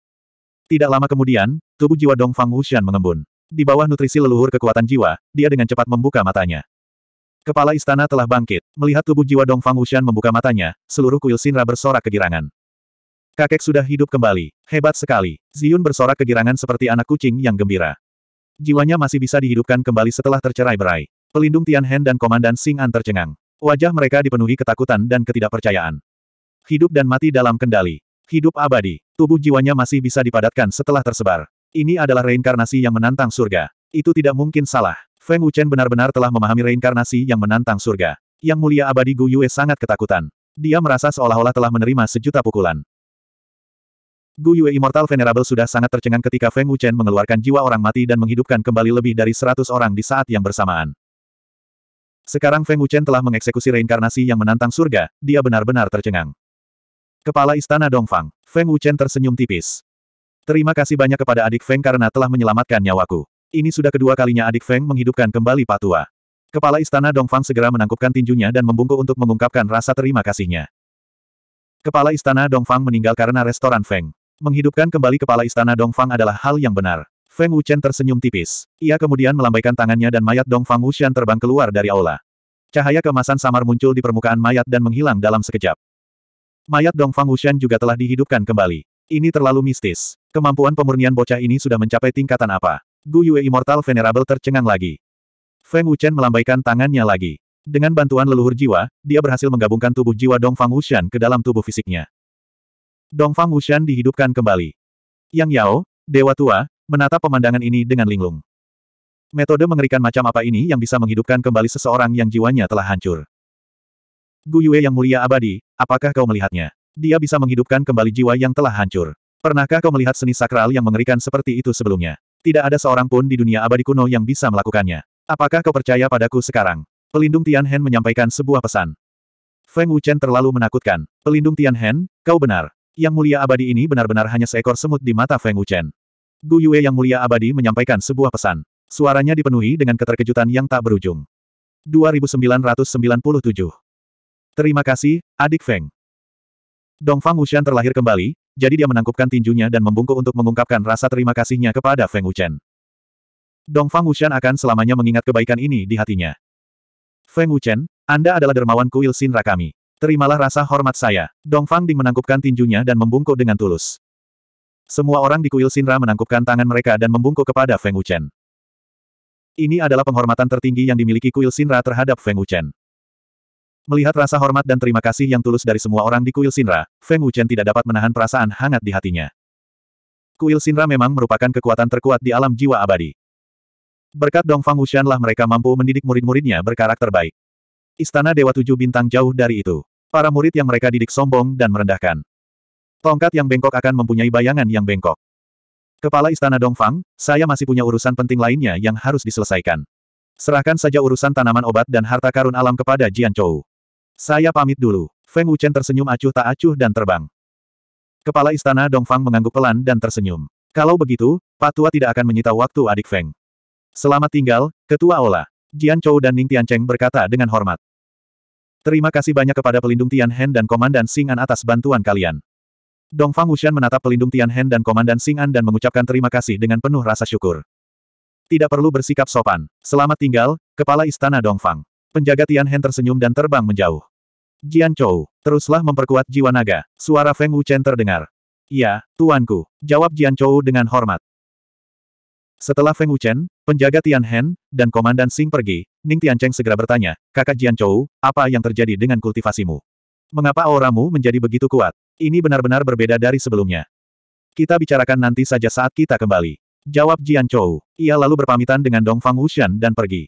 Tidak lama kemudian, tubuh jiwa Dongfang Wuxian mengembun. Di bawah nutrisi leluhur kekuatan jiwa, dia dengan cepat membuka matanya. Kepala istana telah bangkit. Melihat tubuh jiwa Dongfang Fang Wushan membuka matanya, seluruh kuil Sinra bersorak kegirangan. Kakek sudah hidup kembali. Hebat sekali. Ziyun bersorak kegirangan seperti anak kucing yang gembira. Jiwanya masih bisa dihidupkan kembali setelah tercerai berai. Pelindung Tianhen dan Komandan Sing An tercengang. Wajah mereka dipenuhi ketakutan dan ketidakpercayaan. Hidup dan mati dalam kendali. Hidup abadi. Tubuh jiwanya masih bisa dipadatkan setelah tersebar. Ini adalah reinkarnasi yang menantang surga. Itu tidak mungkin salah. Feng Wuchen benar-benar telah memahami reinkarnasi yang menantang surga. Yang mulia abadi Gu Yue sangat ketakutan. Dia merasa seolah-olah telah menerima sejuta pukulan. Gu Yue Immortal Venerable sudah sangat tercengang ketika Feng Wuchen mengeluarkan jiwa orang mati dan menghidupkan kembali lebih dari seratus orang di saat yang bersamaan. Sekarang Feng Wuchen telah mengeksekusi reinkarnasi yang menantang surga, dia benar-benar tercengang. Kepala Istana Dongfang, Feng Wuchen tersenyum tipis. Terima kasih banyak kepada adik Feng karena telah menyelamatkan nyawaku. Ini sudah kedua kalinya adik Feng menghidupkan kembali patua. Kepala istana Dongfang segera menangkupkan tinjunya dan membungkuk untuk mengungkapkan rasa terima kasihnya. Kepala istana Dongfang meninggal karena restoran Feng. Menghidupkan kembali kepala istana Dongfang adalah hal yang benar. Feng Wuchen tersenyum tipis. Ia kemudian melambaikan tangannya dan mayat Dongfang Wuxian terbang keluar dari aula. Cahaya kemasan samar muncul di permukaan mayat dan menghilang dalam sekejap. Mayat Dongfang Wuxian juga telah dihidupkan kembali. Ini terlalu mistis. Kemampuan pemurnian bocah ini sudah mencapai tingkatan apa? Gu Yue Immortal Venerable tercengang lagi. Feng Wuchen melambaikan tangannya lagi. Dengan bantuan leluhur jiwa, dia berhasil menggabungkan tubuh jiwa Dongfang Wuxian ke dalam tubuh fisiknya. Dongfang Wuxian dihidupkan kembali. Yang Yao, Dewa Tua, menatap pemandangan ini dengan linglung. Metode mengerikan macam apa ini yang bisa menghidupkan kembali seseorang yang jiwanya telah hancur? Gu Yue yang mulia abadi, apakah kau melihatnya? Dia bisa menghidupkan kembali jiwa yang telah hancur. Pernahkah kau melihat seni sakral yang mengerikan seperti itu sebelumnya? Tidak ada seorang pun di dunia abadi kuno yang bisa melakukannya. Apakah kau percaya padaku sekarang? Pelindung Tianhen menyampaikan sebuah pesan. Feng Wuchen terlalu menakutkan. Pelindung Tianhen, kau benar. Yang mulia abadi ini benar-benar hanya seekor semut di mata Feng Wuchen. Gu Yue yang mulia abadi menyampaikan sebuah pesan. Suaranya dipenuhi dengan keterkejutan yang tak berujung. 2997. Terima kasih, adik Feng. Dong Fang Wuxian terlahir kembali, jadi dia menangkupkan tinjunya dan membungkuk untuk mengungkapkan rasa terima kasihnya kepada Feng Wuchen. Dongfang Wuchen akan selamanya mengingat kebaikan ini di hatinya. Feng Wuchen, Anda adalah dermawan kuil Sinra kami. Terimalah rasa hormat saya. Dongfang Ding menangkupkan tinjunya dan membungkuk dengan tulus. Semua orang di kuil Sinra menangkupkan tangan mereka dan membungkuk kepada Feng Wuchen. Ini adalah penghormatan tertinggi yang dimiliki kuil Sinra terhadap Feng Wuchen. Melihat rasa hormat dan terima kasih yang tulus dari semua orang di kuil Sinra, Feng Wuchen tidak dapat menahan perasaan hangat di hatinya. Kuil Sinra memang merupakan kekuatan terkuat di alam jiwa abadi. Berkat Dongfang Wuxian lah mereka mampu mendidik murid-muridnya berkarakter baik. Istana Dewa Tujuh Bintang jauh dari itu. Para murid yang mereka didik sombong dan merendahkan. Tongkat yang bengkok akan mempunyai bayangan yang bengkok. Kepala Istana Dongfang, saya masih punya urusan penting lainnya yang harus diselesaikan. Serahkan saja urusan tanaman obat dan harta karun alam kepada Jian Chou. Saya pamit dulu. Feng Wuchen tersenyum acuh tak acuh dan terbang. Kepala istana Dongfang mengangguk pelan dan tersenyum. Kalau begitu, Pak Tua tidak akan menyita waktu adik Feng. Selamat tinggal, Ketua Ola. Jian Chou dan Ning Tiancheng berkata dengan hormat. Terima kasih banyak kepada pelindung Tian Hen dan Komandan Sing atas bantuan kalian. Dongfang Wuxian menatap pelindung Tian Hen dan Komandan Sing dan mengucapkan terima kasih dengan penuh rasa syukur. Tidak perlu bersikap sopan. Selamat tinggal, Kepala Istana Dongfang. Penjaga Tian Heng tersenyum dan terbang menjauh. Jian Chou, teruslah memperkuat jiwa naga, suara Feng Wuchen terdengar. Ya, tuanku, jawab Jian Chou dengan hormat. Setelah Feng Wuchen, penjaga Tian Heng dan komandan Sing pergi, Ning Tiancheng segera bertanya, kakak Jian Chou, apa yang terjadi dengan kultivasimu? Mengapa auramu menjadi begitu kuat? Ini benar-benar berbeda dari sebelumnya. Kita bicarakan nanti saja saat kita kembali. Jawab Jian Chou. Ia lalu berpamitan dengan Dong Fang Wuxian dan pergi.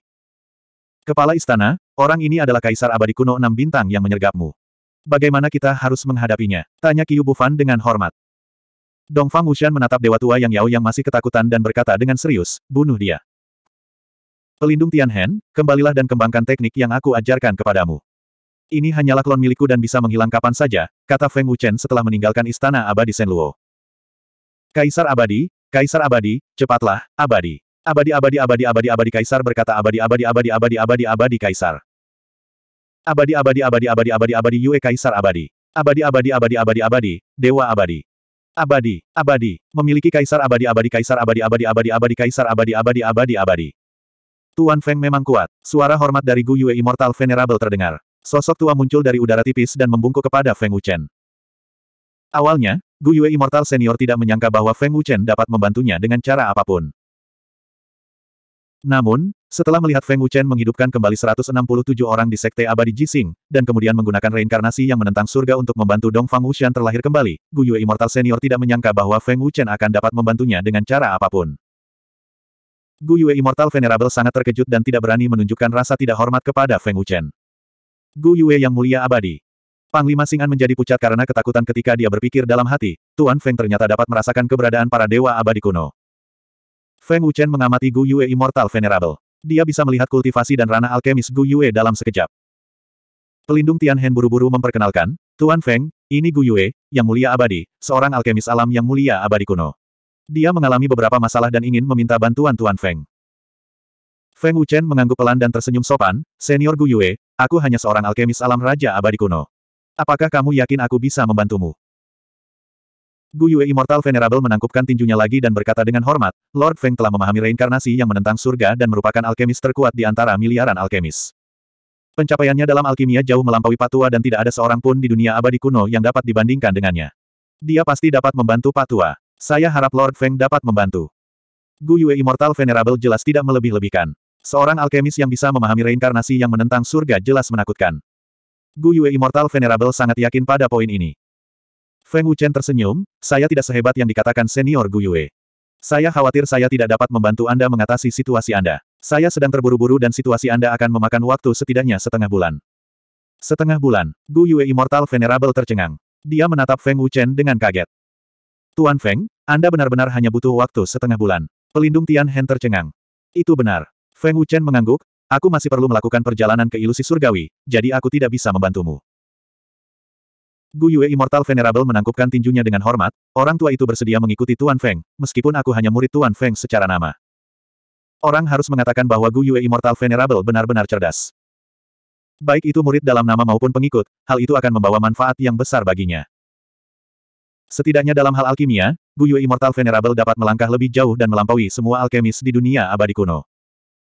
Kepala istana, orang ini adalah kaisar abadi kuno enam bintang yang menyergapmu. Bagaimana kita harus menghadapinya? Tanya Qiu Bufan dengan hormat. Dongfang Wushan menatap dewa tua Yang Yao yang masih ketakutan dan berkata dengan serius, bunuh dia. Pelindung Tianhen, kembalilah dan kembangkan teknik yang aku ajarkan kepadamu. Ini hanyalah klon milikku dan bisa menghilang kapan saja, kata Feng Wuchen setelah meninggalkan istana abadi Shenluo. Kaisar abadi, Kaisar abadi, cepatlah, abadi. Abadi abadi abadi abadi abadi kaisar berkata abadi abadi abadi abadi abadi abadi kaisar. Abadi abadi abadi abadi abadi abadi Yue kaisar abadi. Abadi abadi abadi abadi abadi, dewa abadi. Abadi, abadi, memiliki kaisar abadi abadi kaisar abadi abadi abadi abadi kaisar abadi abadi abadi abadi. Tuan Feng memang kuat. Suara hormat dari Gu Yue Immortal Venerable terdengar. Sosok tua muncul dari udara tipis dan membungkuk kepada Feng Wuchen. Awalnya, Gu Yue Immortal Senior tidak menyangka bahwa Feng Wuchen dapat membantunya dengan cara apapun. Namun, setelah melihat Feng Wuchen menghidupkan kembali 167 orang di Sekte Abadi Jising, dan kemudian menggunakan reinkarnasi yang menentang surga untuk membantu Dong Fang Wuxian terlahir kembali, Yue Immortal Senior tidak menyangka bahwa Feng Wuchen akan dapat membantunya dengan cara apapun. Yue Immortal Venerable sangat terkejut dan tidak berani menunjukkan rasa tidak hormat kepada Feng Wuchen. Yue yang mulia abadi. Panglima Singan menjadi pucat karena ketakutan ketika dia berpikir dalam hati, Tuan Feng ternyata dapat merasakan keberadaan para dewa abadi kuno. Feng Wuchen mengamati Gu Yue Immortal Venerable. Dia bisa melihat kultivasi dan ranah alkemis Gu Yue dalam sekejap. Pelindung Tian buru-buru memperkenalkan, Tuan Feng, ini Gu Yue, yang mulia abadi, seorang alkemis alam yang mulia abadi kuno. Dia mengalami beberapa masalah dan ingin meminta bantuan Tuan Feng. Feng Wuchen mengangguk pelan dan tersenyum sopan, Senior Gu Yue, aku hanya seorang alkemis alam raja abadi kuno. Apakah kamu yakin aku bisa membantumu? Gu Yue Immortal Venerable menangkupkan tinjunya lagi dan berkata dengan hormat, Lord Feng telah memahami reinkarnasi yang menentang surga dan merupakan alkemis terkuat di antara miliaran alkemis. Pencapaiannya dalam alkimia jauh melampaui Patua dan tidak ada seorang pun di dunia abadi kuno yang dapat dibandingkan dengannya. Dia pasti dapat membantu Patua. Saya harap Lord Feng dapat membantu. Gu Yue Immortal Venerable jelas tidak melebih-lebihkan. Seorang alkemis yang bisa memahami reinkarnasi yang menentang surga jelas menakutkan. Gu Yue Immortal Venerable sangat yakin pada poin ini. Feng Wuchen tersenyum, saya tidak sehebat yang dikatakan senior Gu Yue. Saya khawatir saya tidak dapat membantu Anda mengatasi situasi Anda. Saya sedang terburu-buru dan situasi Anda akan memakan waktu setidaknya setengah bulan. Setengah bulan, Gu Yue Immortal Venerable tercengang. Dia menatap Feng Wuchen dengan kaget. Tuan Feng, Anda benar-benar hanya butuh waktu setengah bulan. Pelindung Tian Hen tercengang. Itu benar. Feng Wuchen mengangguk, aku masih perlu melakukan perjalanan ke ilusi surgawi, jadi aku tidak bisa membantumu. Gu Yue Immortal Venerable menangkupkan tinjunya dengan hormat, orang tua itu bersedia mengikuti Tuan Feng, meskipun aku hanya murid Tuan Feng secara nama. Orang harus mengatakan bahwa Gu Yue Immortal Venerable benar-benar cerdas. Baik itu murid dalam nama maupun pengikut, hal itu akan membawa manfaat yang besar baginya. Setidaknya dalam hal alkimia, Gu Yue Immortal Venerable dapat melangkah lebih jauh dan melampaui semua alkemis di dunia abadi kuno.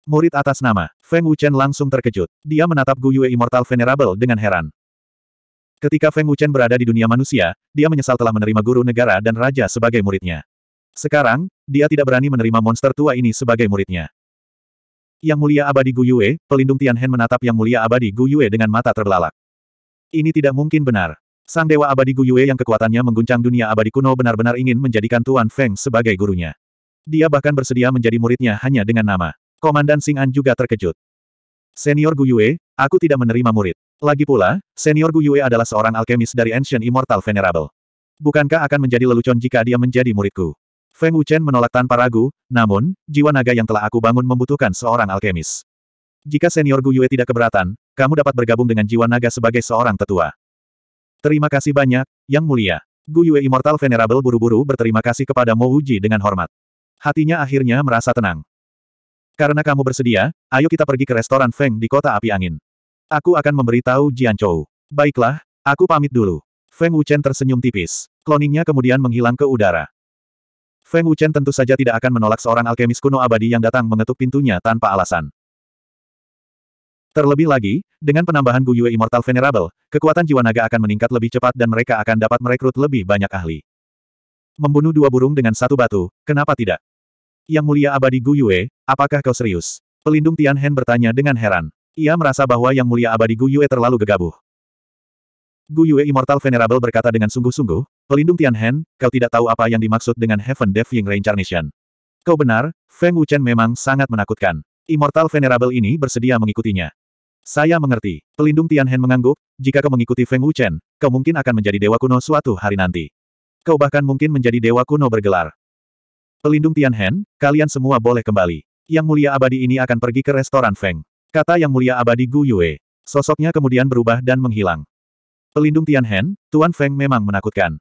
Murid atas nama, Feng Wuchen langsung terkejut. Dia menatap Gu Yue Immortal Venerable dengan heran. Ketika Feng Wuchen berada di dunia manusia, dia menyesal telah menerima guru negara dan raja sebagai muridnya. Sekarang, dia tidak berani menerima monster tua ini sebagai muridnya. Yang Mulia Abadi Gu Yue, pelindung Tianhen menatap Yang Mulia Abadi Gu Yue dengan mata terbelalak. Ini tidak mungkin benar. Sang Dewa Abadi Gu Yue yang kekuatannya mengguncang dunia abadi kuno benar-benar ingin menjadikan Tuan Feng sebagai gurunya. Dia bahkan bersedia menjadi muridnya hanya dengan nama. Komandan Xing'an juga terkejut. Senior Gu Yue, aku tidak menerima murid. Lagi pula, senior Gu Yue adalah seorang alkemis dari Ancient Immortal Venerable. Bukankah akan menjadi lelucon jika dia menjadi muridku? Feng Wuchen menolak tanpa ragu, namun, jiwa naga yang telah aku bangun membutuhkan seorang alkemis. Jika senior Gu Yue tidak keberatan, kamu dapat bergabung dengan jiwa naga sebagai seorang tetua. Terima kasih banyak, Yang Mulia. Gu Yue Immortal Venerable buru-buru berterima kasih kepada Mo Wuji dengan hormat. Hatinya akhirnya merasa tenang. Karena kamu bersedia, ayo kita pergi ke restoran Feng di kota api angin. Aku akan memberitahu Jian Chou. Baiklah, aku pamit dulu. Feng Wuchen tersenyum tipis. Kloningnya kemudian menghilang ke udara. Feng Wuchen tentu saja tidak akan menolak seorang alkemis kuno abadi yang datang mengetuk pintunya tanpa alasan. Terlebih lagi, dengan penambahan Guyue Immortal Venerable, kekuatan jiwa naga akan meningkat lebih cepat dan mereka akan dapat merekrut lebih banyak ahli. Membunuh dua burung dengan satu batu, kenapa tidak? Yang mulia abadi Guyue, apakah kau serius? Pelindung Tian Hen bertanya dengan heran. Ia merasa bahwa Yang Mulia Abadi Gu Yue terlalu gegabah. Gu Yue Immortal Venerable berkata dengan sungguh-sungguh, Pelindung Tianhen, kau tidak tahu apa yang dimaksud dengan Heaven Deving Reincarnation. Kau benar, Feng Wuchen memang sangat menakutkan. Immortal Venerable ini bersedia mengikutinya. Saya mengerti. Pelindung Tianhen mengangguk, jika kau mengikuti Feng Wuchen, kau mungkin akan menjadi dewa kuno suatu hari nanti. Kau bahkan mungkin menjadi dewa kuno bergelar. Pelindung Tianhen, kalian semua boleh kembali. Yang mulia abadi ini akan pergi ke restoran Feng. Kata Yang Mulia Abadi Gu Yue. Sosoknya kemudian berubah dan menghilang. Pelindung Tianhen, Tuan Feng memang menakutkan.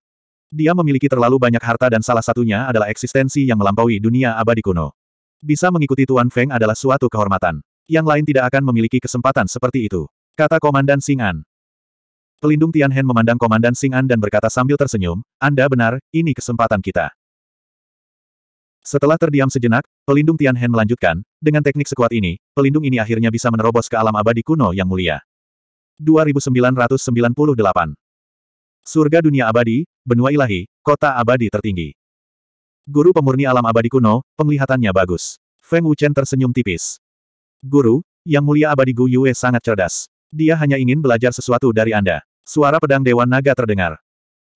Dia memiliki terlalu banyak harta dan salah satunya adalah eksistensi yang melampaui dunia abadi kuno. Bisa mengikuti Tuan Feng adalah suatu kehormatan. Yang lain tidak akan memiliki kesempatan seperti itu. Kata Komandan Sing'an. Pelindung Tianhen memandang Komandan Sing'an dan berkata sambil tersenyum, Anda benar, ini kesempatan kita. Setelah terdiam sejenak, pelindung Tianhen melanjutkan, dengan teknik sekuat ini, pelindung ini akhirnya bisa menerobos ke alam abadi kuno yang mulia. 2998 Surga dunia abadi, benua ilahi, kota abadi tertinggi. Guru pemurni alam abadi kuno, penglihatannya bagus. Feng Wuchen tersenyum tipis. Guru, yang mulia abadi Gu Yue sangat cerdas. Dia hanya ingin belajar sesuatu dari Anda. Suara pedang Dewan Naga terdengar.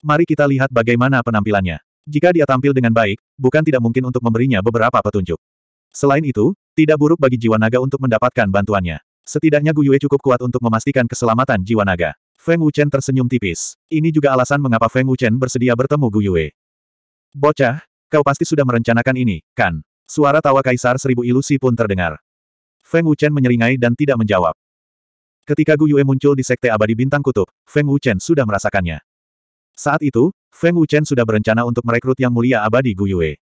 Mari kita lihat bagaimana penampilannya. Jika dia tampil dengan baik, bukan tidak mungkin untuk memberinya beberapa petunjuk. Selain itu, tidak buruk bagi jiwa naga untuk mendapatkan bantuannya. Setidaknya Guyue cukup kuat untuk memastikan keselamatan jiwa naga. Feng Wuchen tersenyum tipis. Ini juga alasan mengapa Feng Wuchen bersedia bertemu Guyue. Bocah, kau pasti sudah merencanakan ini, kan? Suara tawa Kaisar Seribu Ilusi pun terdengar. Feng Wuchen menyeringai dan tidak menjawab. Ketika Guyue muncul di Sekte Abadi Bintang Kutub, Feng Wuchen sudah merasakannya. Saat itu, Feng Wuchen sudah berencana untuk merekrut Yang Mulia Abadi Yue.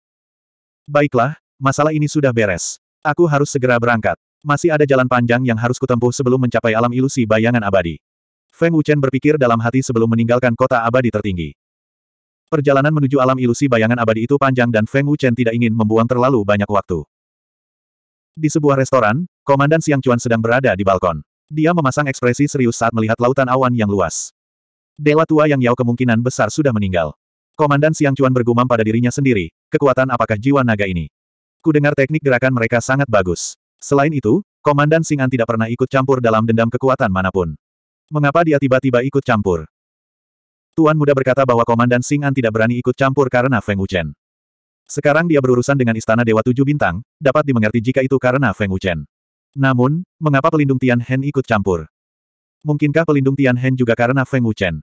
Baiklah, masalah ini sudah beres. Aku harus segera berangkat. Masih ada jalan panjang yang harus kutempuh sebelum mencapai alam ilusi bayangan abadi. Feng Wuchen berpikir dalam hati sebelum meninggalkan kota abadi tertinggi. Perjalanan menuju alam ilusi bayangan abadi itu panjang dan Feng Wuchen tidak ingin membuang terlalu banyak waktu. Di sebuah restoran, Komandan Siang Chuan sedang berada di balkon. Dia memasang ekspresi serius saat melihat lautan awan yang luas. Dewa tua Yang Yao kemungkinan besar sudah meninggal. Komandan Siang Cuan bergumam pada dirinya sendiri, kekuatan apakah jiwa naga ini? Ku dengar teknik gerakan mereka sangat bagus. Selain itu, Komandan Singan tidak pernah ikut campur dalam dendam kekuatan manapun. Mengapa dia tiba-tiba ikut campur? Tuan muda berkata bahwa Komandan Singan tidak berani ikut campur karena Feng Wuchen. Sekarang dia berurusan dengan Istana Dewa Tujuh Bintang, dapat dimengerti jika itu karena Feng Wuchen. Namun, mengapa pelindung Tian Hen ikut campur? Mungkinkah pelindung Tian Hen juga karena Feng Wuchen?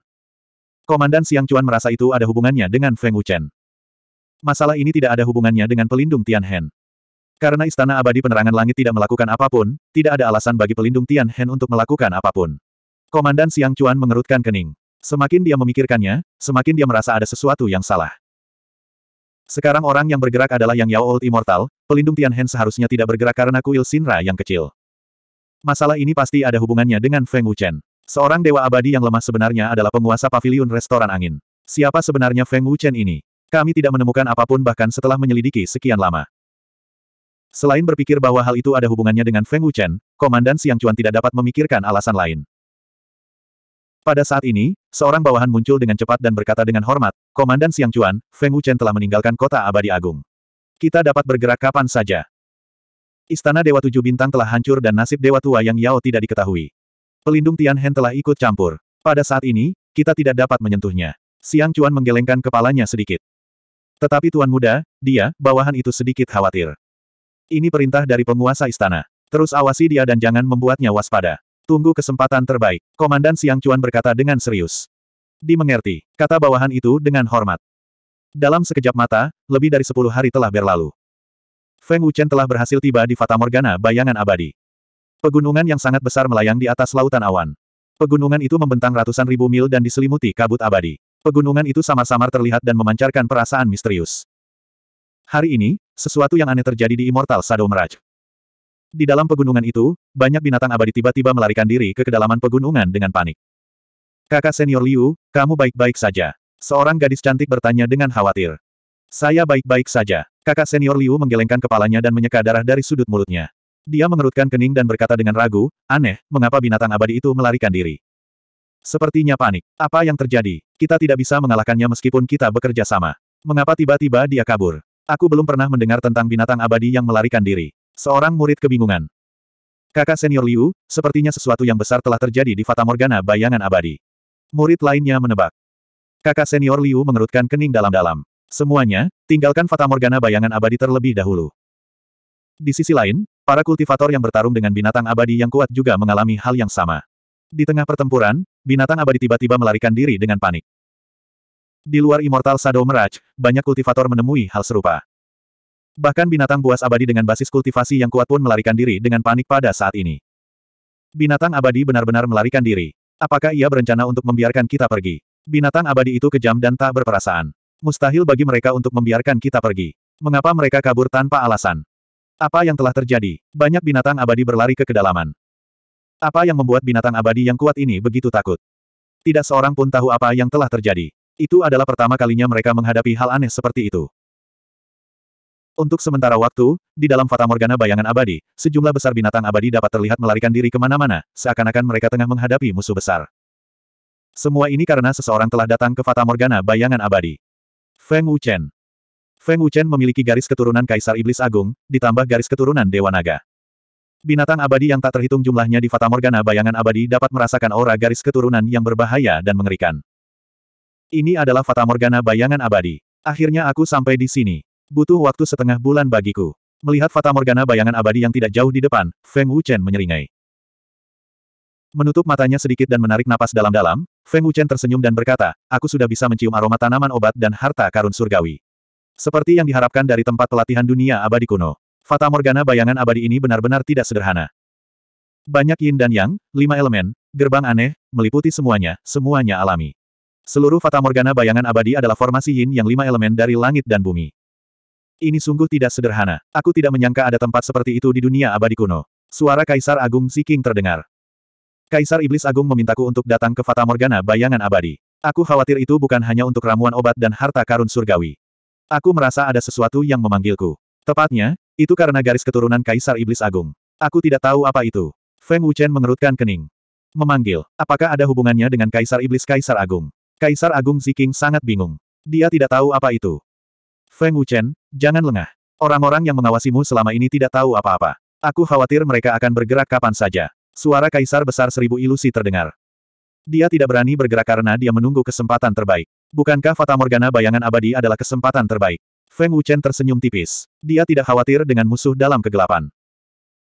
Komandan Siang Chuan merasa itu ada hubungannya dengan Feng Wuchen. Masalah ini tidak ada hubungannya dengan pelindung Tian Hen. Karena Istana Abadi Penerangan Langit tidak melakukan apapun, tidak ada alasan bagi pelindung Tian Hen untuk melakukan apapun. Komandan Siang Chuan mengerutkan kening. Semakin dia memikirkannya, semakin dia merasa ada sesuatu yang salah. Sekarang orang yang bergerak adalah Yang Yao Old Immortal, pelindung Tian Hen seharusnya tidak bergerak karena kuil Sinra yang kecil. Masalah ini pasti ada hubungannya dengan Feng Wuchen. Seorang dewa abadi yang lemah sebenarnya adalah penguasa paviliun restoran angin. Siapa sebenarnya Feng Wuchen ini? Kami tidak menemukan apapun bahkan setelah menyelidiki sekian lama. Selain berpikir bahwa hal itu ada hubungannya dengan Feng Wuchen, Komandan Siang Cuan tidak dapat memikirkan alasan lain. Pada saat ini, seorang bawahan muncul dengan cepat dan berkata dengan hormat, Komandan Siang Cuan, Feng Wuchen telah meninggalkan kota abadi agung. Kita dapat bergerak kapan saja. Istana Dewa Tujuh Bintang telah hancur dan nasib Dewa Tua Yang Yao tidak diketahui. Pelindung Tianhen telah ikut campur. Pada saat ini, kita tidak dapat menyentuhnya. Siang Cuan menggelengkan kepalanya sedikit. Tetapi Tuan Muda, dia, bawahan itu sedikit khawatir. Ini perintah dari penguasa istana. Terus awasi dia dan jangan membuatnya waspada. Tunggu kesempatan terbaik, Komandan Siang Cuan berkata dengan serius. Dimengerti, kata bawahan itu dengan hormat. Dalam sekejap mata, lebih dari sepuluh hari telah berlalu. Feng Wuchen telah berhasil tiba di Fata Morgana bayangan abadi. Pegunungan yang sangat besar melayang di atas lautan awan. Pegunungan itu membentang ratusan ribu mil dan diselimuti kabut abadi. Pegunungan itu samar-samar terlihat dan memancarkan perasaan misterius. Hari ini, sesuatu yang aneh terjadi di Immortal Shadow Mirage. Di dalam pegunungan itu, banyak binatang abadi tiba-tiba melarikan diri ke kedalaman pegunungan dengan panik. Kakak senior Liu, kamu baik-baik saja. Seorang gadis cantik bertanya dengan khawatir. Saya baik-baik saja. Kakak senior Liu menggelengkan kepalanya dan menyeka darah dari sudut mulutnya. Dia mengerutkan kening dan berkata dengan ragu, aneh, mengapa binatang abadi itu melarikan diri. Sepertinya panik. Apa yang terjadi? Kita tidak bisa mengalahkannya meskipun kita bekerja sama. Mengapa tiba-tiba dia kabur? Aku belum pernah mendengar tentang binatang abadi yang melarikan diri. Seorang murid kebingungan. Kakak senior Liu, sepertinya sesuatu yang besar telah terjadi di Fata Morgana bayangan abadi. Murid lainnya menebak. Kakak senior Liu mengerutkan kening dalam-dalam. Semuanya, tinggalkan Fata Morgana bayangan abadi terlebih dahulu. Di sisi lain, para kultivator yang bertarung dengan binatang abadi yang kuat juga mengalami hal yang sama. Di tengah pertempuran, binatang abadi tiba-tiba melarikan diri dengan panik. Di luar Immortal Shadow Mirage, banyak kultivator menemui hal serupa. Bahkan binatang buas abadi dengan basis kultivasi yang kuat pun melarikan diri dengan panik pada saat ini. Binatang abadi benar-benar melarikan diri. Apakah ia berencana untuk membiarkan kita pergi? Binatang abadi itu kejam dan tak berperasaan. Mustahil bagi mereka untuk membiarkan kita pergi. Mengapa mereka kabur tanpa alasan? Apa yang telah terjadi? Banyak binatang abadi berlari ke kedalaman. Apa yang membuat binatang abadi yang kuat ini begitu takut? Tidak seorang pun tahu apa yang telah terjadi. Itu adalah pertama kalinya mereka menghadapi hal aneh seperti itu. Untuk sementara waktu, di dalam Fata Morgana bayangan abadi, sejumlah besar binatang abadi dapat terlihat melarikan diri kemana-mana, seakan-akan mereka tengah menghadapi musuh besar. Semua ini karena seseorang telah datang ke Fata Morgana bayangan abadi. Feng Wuchen. Feng Wuchen memiliki garis keturunan Kaisar Iblis Agung, ditambah garis keturunan Dewa Naga. Binatang abadi yang tak terhitung jumlahnya di Fata Morgana bayangan abadi dapat merasakan aura garis keturunan yang berbahaya dan mengerikan. Ini adalah Fata Morgana bayangan abadi. Akhirnya aku sampai di sini. Butuh waktu setengah bulan bagiku. Melihat Fata Morgana bayangan abadi yang tidak jauh di depan, Feng Wuchen menyeringai. Menutup matanya sedikit dan menarik napas dalam-dalam, Feng Wuchen tersenyum dan berkata, aku sudah bisa mencium aroma tanaman obat dan harta karun surgawi. Seperti yang diharapkan dari tempat pelatihan dunia abadi kuno. Fata Morgana bayangan abadi ini benar-benar tidak sederhana. Banyak yin dan yang, lima elemen, gerbang aneh, meliputi semuanya, semuanya alami. Seluruh Fata Morgana bayangan abadi adalah formasi yin yang lima elemen dari langit dan bumi. Ini sungguh tidak sederhana. Aku tidak menyangka ada tempat seperti itu di dunia abadi kuno. Suara Kaisar Agung Siking terdengar. Kaisar Iblis Agung memintaku untuk datang ke Fata Morgana bayangan abadi. Aku khawatir itu bukan hanya untuk ramuan obat dan harta karun surgawi. Aku merasa ada sesuatu yang memanggilku. Tepatnya, itu karena garis keturunan Kaisar Iblis Agung. Aku tidak tahu apa itu. Feng Wuchen mengerutkan kening. Memanggil, apakah ada hubungannya dengan Kaisar Iblis Kaisar Agung? Kaisar Agung Ziking sangat bingung. Dia tidak tahu apa itu. Feng Wuchen, jangan lengah. Orang-orang yang mengawasimu selama ini tidak tahu apa-apa. Aku khawatir mereka akan bergerak kapan saja. Suara kaisar besar seribu ilusi terdengar. Dia tidak berani bergerak karena dia menunggu kesempatan terbaik. Bukankah Fata Morgana bayangan abadi adalah kesempatan terbaik? Feng Wuchen tersenyum tipis. Dia tidak khawatir dengan musuh dalam kegelapan.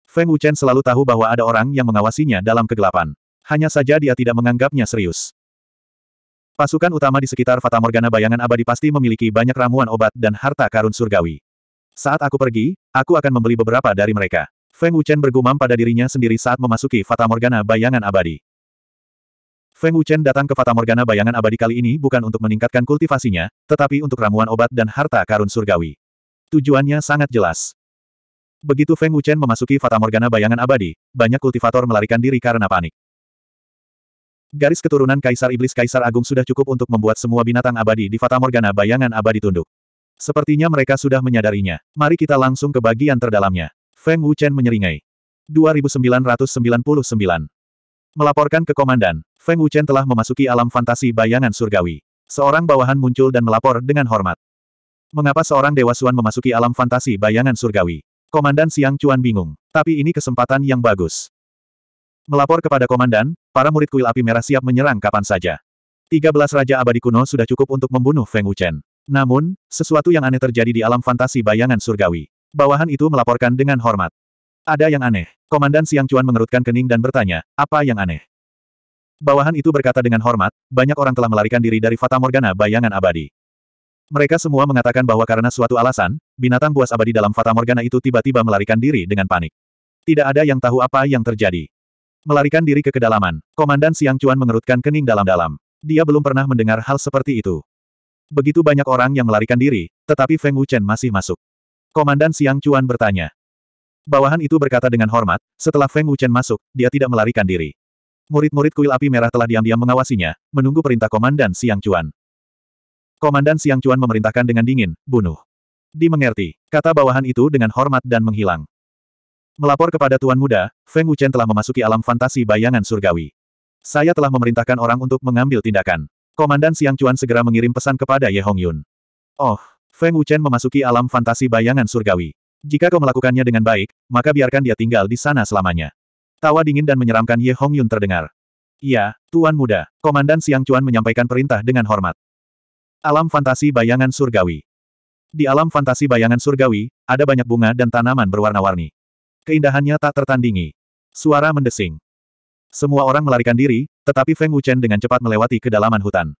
Feng Wuchen selalu tahu bahwa ada orang yang mengawasinya dalam kegelapan. Hanya saja dia tidak menganggapnya serius. Pasukan utama di sekitar Fata Morgana bayangan abadi pasti memiliki banyak ramuan obat dan harta karun surgawi. Saat aku pergi, aku akan membeli beberapa dari mereka. Feng Wuchen bergumam pada dirinya sendiri saat memasuki Fata Morgana bayangan abadi. Feng Wuchen datang ke Fata Morgana bayangan abadi kali ini bukan untuk meningkatkan kultivasinya, tetapi untuk ramuan obat dan harta karun surgawi. Tujuannya sangat jelas. Begitu Feng Wuchen memasuki Fata Morgana bayangan abadi, banyak kultivator melarikan diri karena panik. Garis keturunan Kaisar Iblis Kaisar Agung sudah cukup untuk membuat semua binatang abadi di Fata Morgana bayangan abadi tunduk. Sepertinya mereka sudah menyadarinya. Mari kita langsung ke bagian terdalamnya. Feng Wuchen menyeringai. 2999. Melaporkan ke komandan, Feng Wuchen telah memasuki alam fantasi bayangan surgawi. Seorang bawahan muncul dan melapor dengan hormat. Mengapa seorang Dewa Suan memasuki alam fantasi bayangan surgawi? Komandan Siang Cuan bingung, tapi ini kesempatan yang bagus. Melapor kepada komandan, para murid kuil api merah siap menyerang kapan saja. 13 Raja Abadi kuno sudah cukup untuk membunuh Feng Wuchen. Namun, sesuatu yang aneh terjadi di alam fantasi bayangan surgawi. Bawahan itu melaporkan dengan hormat. Ada yang aneh. Komandan Siang Cuan mengerutkan kening dan bertanya, apa yang aneh? Bawahan itu berkata dengan hormat, banyak orang telah melarikan diri dari Fata Morgana bayangan abadi. Mereka semua mengatakan bahwa karena suatu alasan, binatang buas abadi dalam Fata Morgana itu tiba-tiba melarikan diri dengan panik. Tidak ada yang tahu apa yang terjadi. Melarikan diri ke kedalaman, Komandan Siang Cuan mengerutkan kening dalam-dalam. Dia belum pernah mendengar hal seperti itu. Begitu banyak orang yang melarikan diri, tetapi Feng Wuchen masih masuk. Komandan Siang Cuan bertanya. Bawahan itu berkata dengan hormat, setelah Feng Wuchen masuk, dia tidak melarikan diri. Murid-murid kuil api merah telah diam-diam mengawasinya, menunggu perintah Komandan Siang Cuan. Komandan Siang Cuan memerintahkan dengan dingin, bunuh. Dimengerti, kata bawahan itu dengan hormat dan menghilang. Melapor kepada Tuan Muda, Feng Wuchen telah memasuki alam fantasi bayangan surgawi. Saya telah memerintahkan orang untuk mengambil tindakan. Komandan Siang Cuan segera mengirim pesan kepada Ye Hong Yun. Oh, Feng Wuchen memasuki alam fantasi bayangan surgawi. Jika kau melakukannya dengan baik, maka biarkan dia tinggal di sana selamanya. Tawa dingin dan menyeramkan Ye Hong Yun terdengar. Iya, Tuan Muda, Komandan Siang Chuan menyampaikan perintah dengan hormat. Alam fantasi bayangan surgawi. Di alam fantasi bayangan surgawi, ada banyak bunga dan tanaman berwarna-warni. Keindahannya tak tertandingi. Suara mendesing. Semua orang melarikan diri, tetapi Feng Wuchen dengan cepat melewati kedalaman hutan.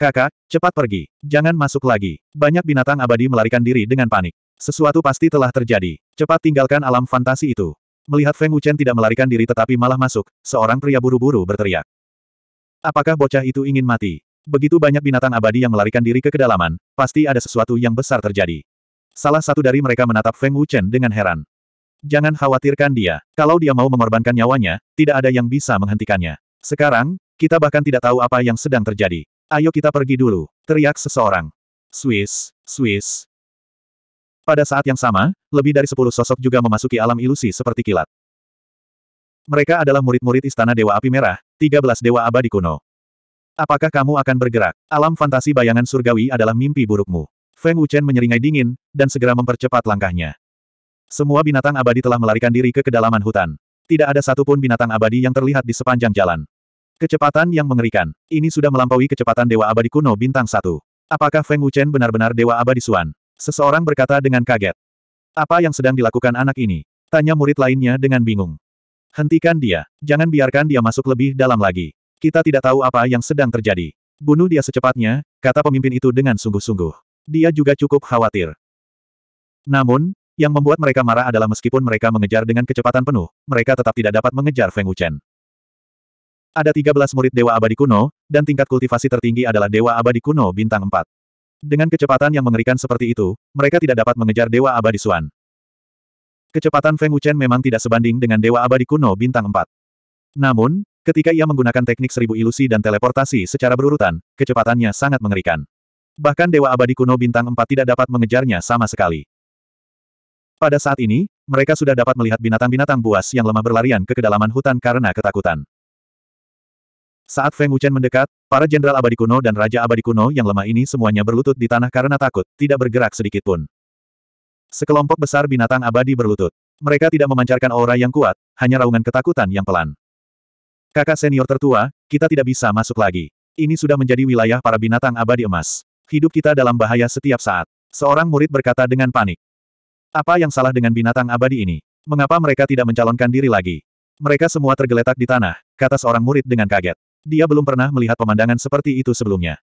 Kakak, cepat pergi. Jangan masuk lagi. Banyak binatang abadi melarikan diri dengan panik. Sesuatu pasti telah terjadi. Cepat tinggalkan alam fantasi itu. Melihat Feng Wuchen tidak melarikan diri tetapi malah masuk, seorang pria buru-buru berteriak. Apakah bocah itu ingin mati? Begitu banyak binatang abadi yang melarikan diri ke kedalaman, pasti ada sesuatu yang besar terjadi. Salah satu dari mereka menatap Feng Wuchen dengan heran. Jangan khawatirkan dia. Kalau dia mau mengorbankan nyawanya, tidak ada yang bisa menghentikannya. Sekarang, kita bahkan tidak tahu apa yang sedang terjadi. Ayo kita pergi dulu, teriak seseorang. Swiss, Swiss. Pada saat yang sama, lebih dari sepuluh sosok juga memasuki alam ilusi seperti kilat. Mereka adalah murid-murid Istana Dewa Api Merah, 13 Dewa Abadi Kuno. Apakah kamu akan bergerak? Alam fantasi bayangan surgawi adalah mimpi burukmu. Feng Wuchen menyeringai dingin, dan segera mempercepat langkahnya. Semua binatang abadi telah melarikan diri ke kedalaman hutan. Tidak ada satupun binatang abadi yang terlihat di sepanjang jalan. Kecepatan yang mengerikan. Ini sudah melampaui kecepatan Dewa Abadi kuno bintang satu. Apakah Feng Wuchen benar-benar Dewa Abadi Suan? Seseorang berkata dengan kaget. Apa yang sedang dilakukan anak ini? Tanya murid lainnya dengan bingung. Hentikan dia. Jangan biarkan dia masuk lebih dalam lagi. Kita tidak tahu apa yang sedang terjadi. Bunuh dia secepatnya, kata pemimpin itu dengan sungguh-sungguh. Dia juga cukup khawatir. Namun, yang membuat mereka marah adalah meskipun mereka mengejar dengan kecepatan penuh, mereka tetap tidak dapat mengejar Feng Wuchen. Ada 13 murid Dewa Abadi Kuno, dan tingkat kultivasi tertinggi adalah Dewa Abadi Kuno Bintang 4. Dengan kecepatan yang mengerikan seperti itu, mereka tidak dapat mengejar Dewa Abadi Suan. Kecepatan Feng Wuchen memang tidak sebanding dengan Dewa Abadi Kuno Bintang 4. Namun, ketika ia menggunakan teknik seribu ilusi dan teleportasi secara berurutan, kecepatannya sangat mengerikan. Bahkan Dewa Abadi Kuno Bintang 4 tidak dapat mengejarnya sama sekali. Pada saat ini, mereka sudah dapat melihat binatang-binatang buas yang lemah berlarian ke kedalaman hutan karena ketakutan. Saat Feng Wuchen mendekat, para jenderal abadi kuno dan raja abadi kuno yang lemah ini semuanya berlutut di tanah karena takut, tidak bergerak sedikit pun. Sekelompok besar binatang abadi berlutut. Mereka tidak memancarkan aura yang kuat, hanya raungan ketakutan yang pelan. Kakak senior tertua, kita tidak bisa masuk lagi. Ini sudah menjadi wilayah para binatang abadi emas. Hidup kita dalam bahaya setiap saat. Seorang murid berkata dengan panik. Apa yang salah dengan binatang abadi ini? Mengapa mereka tidak mencalonkan diri lagi? Mereka semua tergeletak di tanah, kata seorang murid dengan kaget. Dia belum pernah melihat pemandangan seperti itu sebelumnya.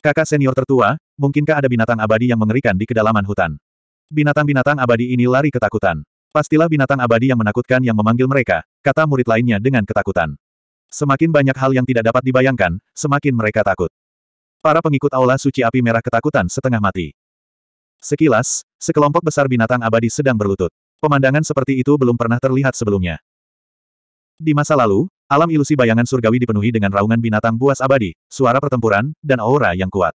Kakak senior tertua, mungkinkah ada binatang abadi yang mengerikan di kedalaman hutan? Binatang-binatang abadi ini lari ketakutan. Pastilah binatang abadi yang menakutkan yang memanggil mereka, kata murid lainnya dengan ketakutan. Semakin banyak hal yang tidak dapat dibayangkan, semakin mereka takut. Para pengikut aula suci api merah ketakutan setengah mati. Sekilas, sekelompok besar binatang abadi sedang berlutut. Pemandangan seperti itu belum pernah terlihat sebelumnya. Di masa lalu, Alam ilusi bayangan surgawi dipenuhi dengan raungan binatang buas abadi, suara pertempuran, dan aura yang kuat.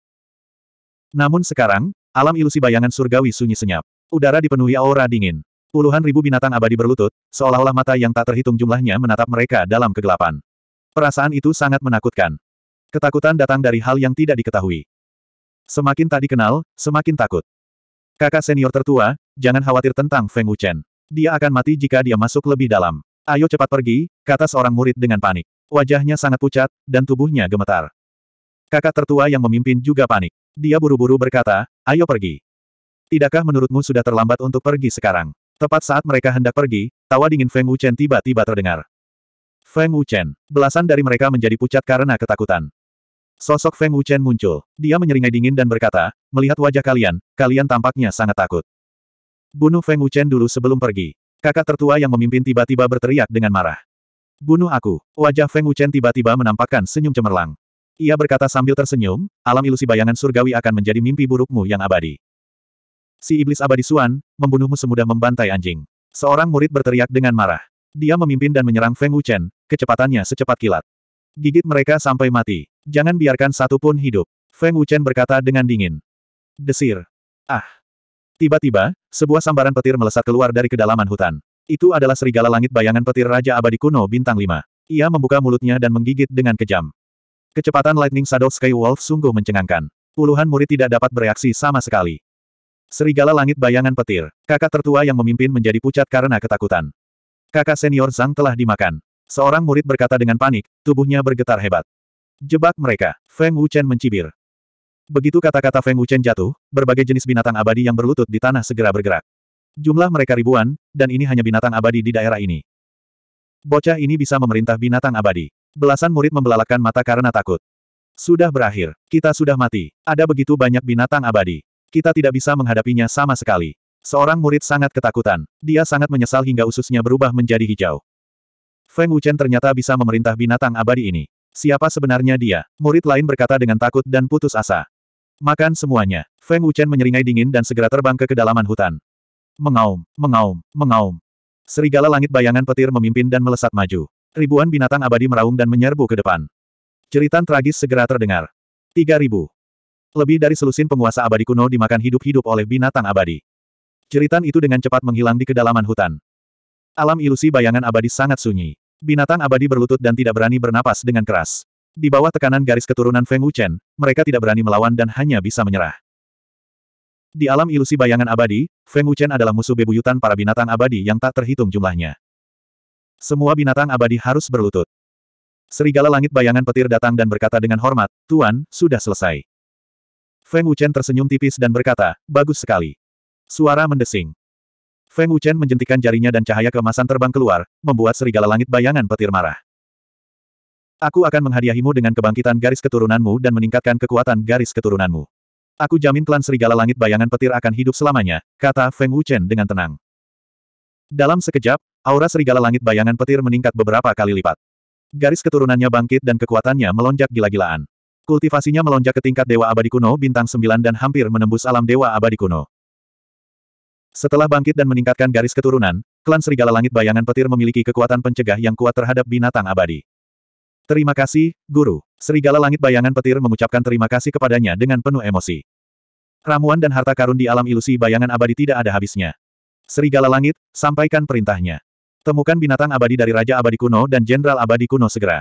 Namun sekarang, alam ilusi bayangan surgawi sunyi senyap. Udara dipenuhi aura dingin. Puluhan ribu binatang abadi berlutut, seolah-olah mata yang tak terhitung jumlahnya menatap mereka dalam kegelapan. Perasaan itu sangat menakutkan. Ketakutan datang dari hal yang tidak diketahui. Semakin tak dikenal, semakin takut. Kakak senior tertua, jangan khawatir tentang Feng Wuchen. Dia akan mati jika dia masuk lebih dalam. Ayo cepat pergi, kata seorang murid dengan panik. Wajahnya sangat pucat, dan tubuhnya gemetar. Kakak tertua yang memimpin juga panik. Dia buru-buru berkata, ayo pergi. Tidakkah menurutmu sudah terlambat untuk pergi sekarang? Tepat saat mereka hendak pergi, tawa dingin Feng Wuchen tiba-tiba terdengar. Feng Wuchen, belasan dari mereka menjadi pucat karena ketakutan. Sosok Feng Wuchen muncul. Dia menyeringai dingin dan berkata, melihat wajah kalian, kalian tampaknya sangat takut. Bunuh Feng Wuchen dulu sebelum pergi. Kakak tertua yang memimpin tiba-tiba berteriak dengan marah. Bunuh aku. Wajah Feng Wuchen tiba-tiba menampakkan senyum cemerlang. Ia berkata sambil tersenyum, alam ilusi bayangan surgawi akan menjadi mimpi burukmu yang abadi. Si iblis abadi Suan, membunuhmu semudah membantai anjing. Seorang murid berteriak dengan marah. Dia memimpin dan menyerang Feng Wuchen, kecepatannya secepat kilat. Gigit mereka sampai mati. Jangan biarkan satu pun hidup. Feng Wuchen berkata dengan dingin. Desir. Ah. Tiba-tiba, sebuah sambaran petir melesat keluar dari kedalaman hutan. Itu adalah serigala langit bayangan petir Raja Abadi Kuno Bintang 5. Ia membuka mulutnya dan menggigit dengan kejam. Kecepatan Lightning Shadow Sky Wolf sungguh mencengangkan. Puluhan murid tidak dapat bereaksi sama sekali. Serigala langit bayangan petir, kakak tertua yang memimpin menjadi pucat karena ketakutan. Kakak senior Zhang telah dimakan. Seorang murid berkata dengan panik, tubuhnya bergetar hebat. Jebak mereka, Feng Wuchen mencibir. Begitu kata-kata Feng Wuchen jatuh, berbagai jenis binatang abadi yang berlutut di tanah segera bergerak. Jumlah mereka ribuan, dan ini hanya binatang abadi di daerah ini. Bocah ini bisa memerintah binatang abadi. Belasan murid membelalakan mata karena takut. Sudah berakhir. Kita sudah mati. Ada begitu banyak binatang abadi. Kita tidak bisa menghadapinya sama sekali. Seorang murid sangat ketakutan. Dia sangat menyesal hingga ususnya berubah menjadi hijau. Feng Wuchen ternyata bisa memerintah binatang abadi ini. Siapa sebenarnya dia? Murid lain berkata dengan takut dan putus asa. Makan semuanya. Feng Wuchen menyeringai dingin dan segera terbang ke kedalaman hutan. Mengaum, mengaum, mengaum. Serigala langit bayangan petir memimpin dan melesat maju. Ribuan binatang abadi meraung dan menyerbu ke depan. Jeritan tragis segera terdengar. 3000. Lebih dari selusin penguasa abadi kuno dimakan hidup-hidup oleh binatang abadi. Jeritan itu dengan cepat menghilang di kedalaman hutan. Alam ilusi bayangan abadi sangat sunyi. Binatang abadi berlutut dan tidak berani bernapas dengan keras. Di bawah tekanan garis keturunan Feng Wuchen, mereka tidak berani melawan dan hanya bisa menyerah. Di alam ilusi bayangan abadi, Feng Wuchen adalah musuh bebuyutan para binatang abadi yang tak terhitung jumlahnya. Semua binatang abadi harus berlutut. Serigala langit bayangan petir datang dan berkata dengan hormat, Tuan, sudah selesai. Feng Wuchen tersenyum tipis dan berkata, bagus sekali. Suara mendesing. Feng Wuchen menjentikan jarinya dan cahaya kemasan terbang keluar, membuat serigala langit bayangan petir marah. Aku akan menghadiahimu dengan kebangkitan garis keturunanmu dan meningkatkan kekuatan garis keturunanmu. Aku jamin klan Serigala Langit bayangan petir akan hidup selamanya, kata Feng Wuchen dengan tenang. Dalam sekejap, aura Serigala Langit bayangan petir meningkat beberapa kali lipat. Garis keturunannya bangkit dan kekuatannya melonjak gila-gilaan. Kultivasinya melonjak ke tingkat Dewa Abadi Kuno bintang 9 dan hampir menembus alam Dewa Abadi Kuno. Setelah bangkit dan meningkatkan garis keturunan, klan Serigala Langit Bayangan Petir memiliki kekuatan pencegah yang kuat terhadap binatang abadi. Terima kasih, Guru. Serigala langit bayangan petir mengucapkan terima kasih kepadanya dengan penuh emosi. Ramuan dan harta karun di alam ilusi bayangan abadi tidak ada habisnya. Serigala langit, sampaikan perintahnya. Temukan binatang abadi dari Raja Abadi Kuno dan Jenderal Abadi Kuno segera.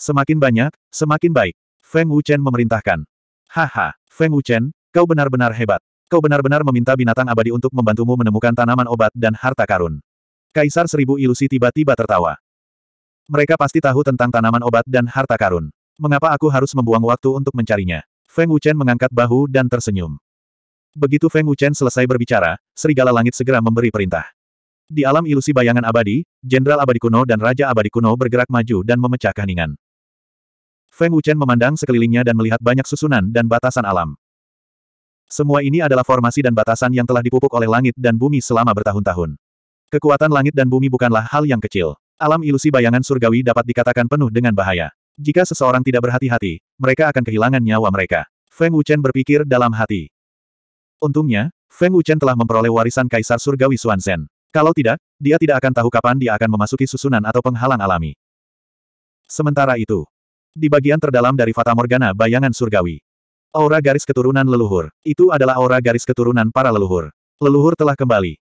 Semakin banyak, semakin baik. Feng Wuchen memerintahkan. Haha, Feng Wuchen, kau benar-benar hebat. Kau benar-benar meminta binatang abadi untuk membantumu menemukan tanaman obat dan harta karun. Kaisar Seribu Ilusi tiba-tiba tertawa. Mereka pasti tahu tentang tanaman obat dan harta karun. Mengapa aku harus membuang waktu untuk mencarinya? Feng Wuchen mengangkat bahu dan tersenyum. Begitu Feng Wuchen selesai berbicara, serigala langit segera memberi perintah. Di alam ilusi bayangan abadi, Jenderal Abadi Kuno dan Raja Abadi Kuno bergerak maju dan memecah keheningan. Feng Wuchen memandang sekelilingnya dan melihat banyak susunan dan batasan alam. Semua ini adalah formasi dan batasan yang telah dipupuk oleh langit dan bumi selama bertahun-tahun. Kekuatan langit dan bumi bukanlah hal yang kecil. Alam ilusi bayangan surgawi dapat dikatakan penuh dengan bahaya. Jika seseorang tidak berhati-hati, mereka akan kehilangan nyawa mereka. Feng Wuchen berpikir dalam hati. Untungnya, Feng Wuchen telah memperoleh warisan Kaisar Surgawi Suansen. Kalau tidak, dia tidak akan tahu kapan dia akan memasuki susunan atau penghalang alami. Sementara itu, di bagian terdalam dari Fata Morgana bayangan surgawi, aura garis keturunan leluhur, itu adalah aura garis keturunan para leluhur. Leluhur telah kembali.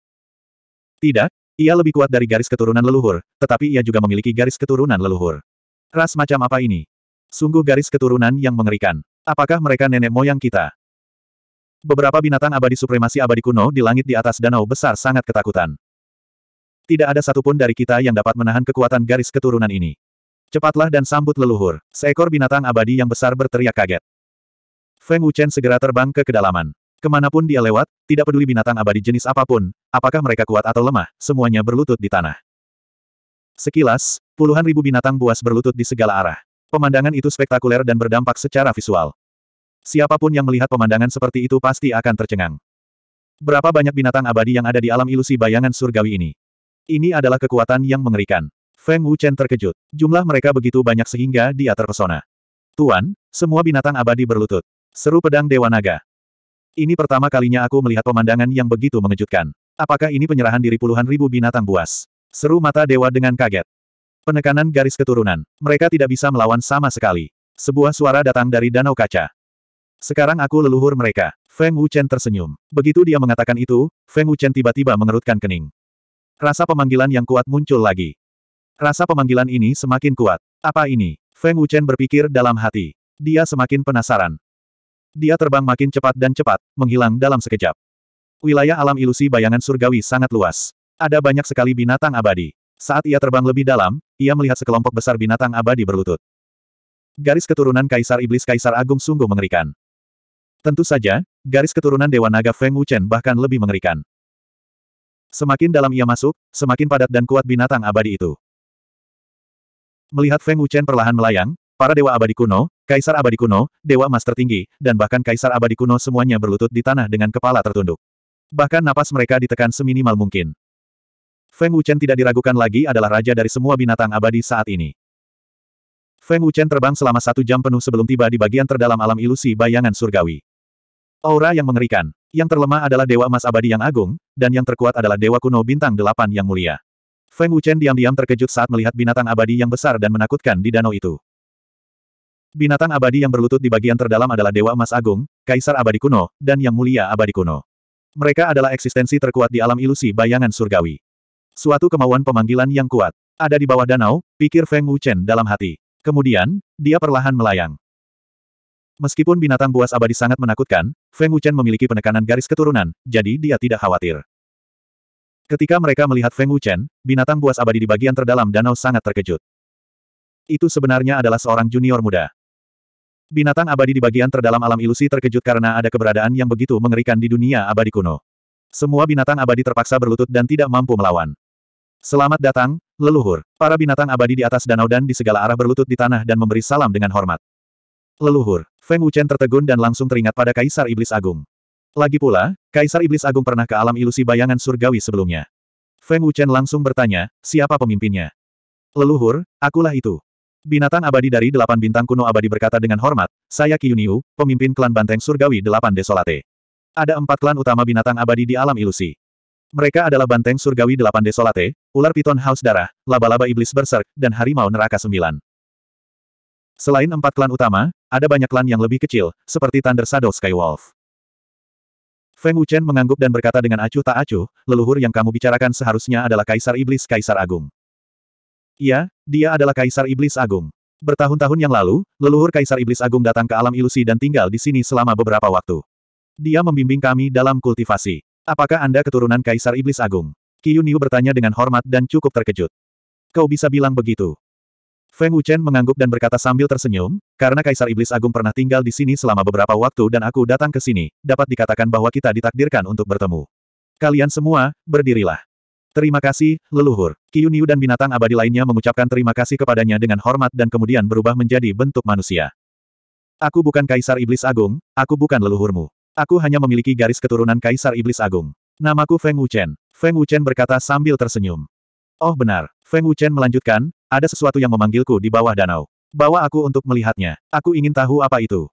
Tidak, ia lebih kuat dari garis keturunan leluhur, tetapi ia juga memiliki garis keturunan leluhur. Ras macam apa ini? Sungguh garis keturunan yang mengerikan. Apakah mereka nenek moyang kita? Beberapa binatang abadi supremasi abadi kuno di langit di atas danau besar sangat ketakutan. Tidak ada satupun dari kita yang dapat menahan kekuatan garis keturunan ini. Cepatlah dan sambut leluhur, seekor binatang abadi yang besar berteriak kaget. Feng Wuchen segera terbang ke kedalaman. Kemanapun dia lewat, tidak peduli binatang abadi jenis apapun, apakah mereka kuat atau lemah, semuanya berlutut di tanah. Sekilas, puluhan ribu binatang buas berlutut di segala arah. Pemandangan itu spektakuler dan berdampak secara visual. Siapapun yang melihat pemandangan seperti itu pasti akan tercengang. Berapa banyak binatang abadi yang ada di alam ilusi bayangan surgawi ini? Ini adalah kekuatan yang mengerikan. Feng Wuchen terkejut. Jumlah mereka begitu banyak sehingga dia terpesona. Tuan, semua binatang abadi berlutut. Seru pedang Dewa Naga. Ini pertama kalinya aku melihat pemandangan yang begitu mengejutkan. Apakah ini penyerahan diri puluhan ribu binatang buas? Seru mata dewa dengan kaget. Penekanan garis keturunan. Mereka tidak bisa melawan sama sekali. Sebuah suara datang dari danau kaca. Sekarang aku leluhur mereka. Feng Wuchen tersenyum. Begitu dia mengatakan itu, Feng Wuchen tiba-tiba mengerutkan kening. Rasa pemanggilan yang kuat muncul lagi. Rasa pemanggilan ini semakin kuat. Apa ini? Feng Wuchen berpikir dalam hati. Dia semakin penasaran. Dia terbang makin cepat dan cepat, menghilang dalam sekejap. Wilayah alam ilusi bayangan surgawi sangat luas. Ada banyak sekali binatang abadi. Saat ia terbang lebih dalam, ia melihat sekelompok besar binatang abadi berlutut. Garis keturunan Kaisar Iblis Kaisar Agung sungguh mengerikan. Tentu saja, garis keturunan Dewa Naga Feng Wuchen bahkan lebih mengerikan. Semakin dalam ia masuk, semakin padat dan kuat binatang abadi itu. Melihat Feng Wuchen perlahan melayang, Para dewa abadi kuno, kaisar abadi kuno, dewa master tinggi, dan bahkan kaisar abadi kuno semuanya berlutut di tanah dengan kepala tertunduk. Bahkan napas mereka ditekan seminimal mungkin. Feng Wuchen tidak diragukan lagi adalah raja dari semua binatang abadi saat ini. Feng Wuchen terbang selama satu jam penuh sebelum tiba di bagian terdalam alam ilusi bayangan surgawi. Aura yang mengerikan. Yang terlemah adalah Dewa Emas Abadi yang agung, dan yang terkuat adalah Dewa Kuno Bintang Delapan yang mulia. Feng Wuchen diam-diam terkejut saat melihat binatang abadi yang besar dan menakutkan di danau itu. Binatang abadi yang berlutut di bagian terdalam adalah Dewa Emas Agung, Kaisar Abadi Kuno, dan Yang Mulia Abadi Kuno. Mereka adalah eksistensi terkuat di alam ilusi bayangan surgawi. Suatu kemauan pemanggilan yang kuat. Ada di bawah danau, pikir Feng Wuchen dalam hati. Kemudian, dia perlahan melayang. Meskipun binatang buas abadi sangat menakutkan, Feng Wuchen memiliki penekanan garis keturunan, jadi dia tidak khawatir. Ketika mereka melihat Feng Wuchen, binatang buas abadi di bagian terdalam danau sangat terkejut. Itu sebenarnya adalah seorang junior muda. Binatang abadi di bagian terdalam alam ilusi terkejut karena ada keberadaan yang begitu mengerikan di dunia abadi kuno. Semua binatang abadi terpaksa berlutut dan tidak mampu melawan. Selamat datang, leluhur. Para binatang abadi di atas danau dan di segala arah berlutut di tanah dan memberi salam dengan hormat. Leluhur, Feng Wuchen tertegun dan langsung teringat pada Kaisar Iblis Agung. Lagi pula, Kaisar Iblis Agung pernah ke alam ilusi bayangan surgawi sebelumnya. Feng Wuchen langsung bertanya, siapa pemimpinnya? Leluhur, akulah itu. Binatang abadi dari delapan bintang kuno abadi berkata dengan hormat, saya Kiyuniu, pemimpin klan banteng surgawi delapan desolate. Ada empat klan utama binatang abadi di alam ilusi. Mereka adalah banteng surgawi delapan desolate, ular piton haus darah, laba-laba iblis berserk, dan harimau neraka sembilan. Selain empat klan utama, ada banyak klan yang lebih kecil, seperti Thunder Shadow Skywolf. Feng Wuchen mengangguk dan berkata dengan acuh tak acuh, leluhur yang kamu bicarakan seharusnya adalah Kaisar Iblis Kaisar Agung. Iya, dia adalah Kaisar Iblis Agung. Bertahun-tahun yang lalu, leluhur Kaisar Iblis Agung datang ke alam ilusi dan tinggal di sini selama beberapa waktu. Dia membimbing kami dalam kultivasi. Apakah Anda keturunan Kaisar Iblis Agung? Kiyunyu bertanya dengan hormat dan cukup terkejut. Kau bisa bilang begitu. Feng Wuchen mengangguk dan berkata sambil tersenyum, karena Kaisar Iblis Agung pernah tinggal di sini selama beberapa waktu dan aku datang ke sini, dapat dikatakan bahwa kita ditakdirkan untuk bertemu. Kalian semua, berdirilah. Terima kasih, leluhur. Kiyuniu dan binatang abadi lainnya mengucapkan terima kasih kepadanya dengan hormat dan kemudian berubah menjadi bentuk manusia. Aku bukan Kaisar Iblis Agung, aku bukan leluhurmu. Aku hanya memiliki garis keturunan Kaisar Iblis Agung. Namaku Feng Wuchen. Feng Wuchen berkata sambil tersenyum. Oh benar, Feng Wuchen melanjutkan, ada sesuatu yang memanggilku di bawah danau. Bawa aku untuk melihatnya. Aku ingin tahu apa itu.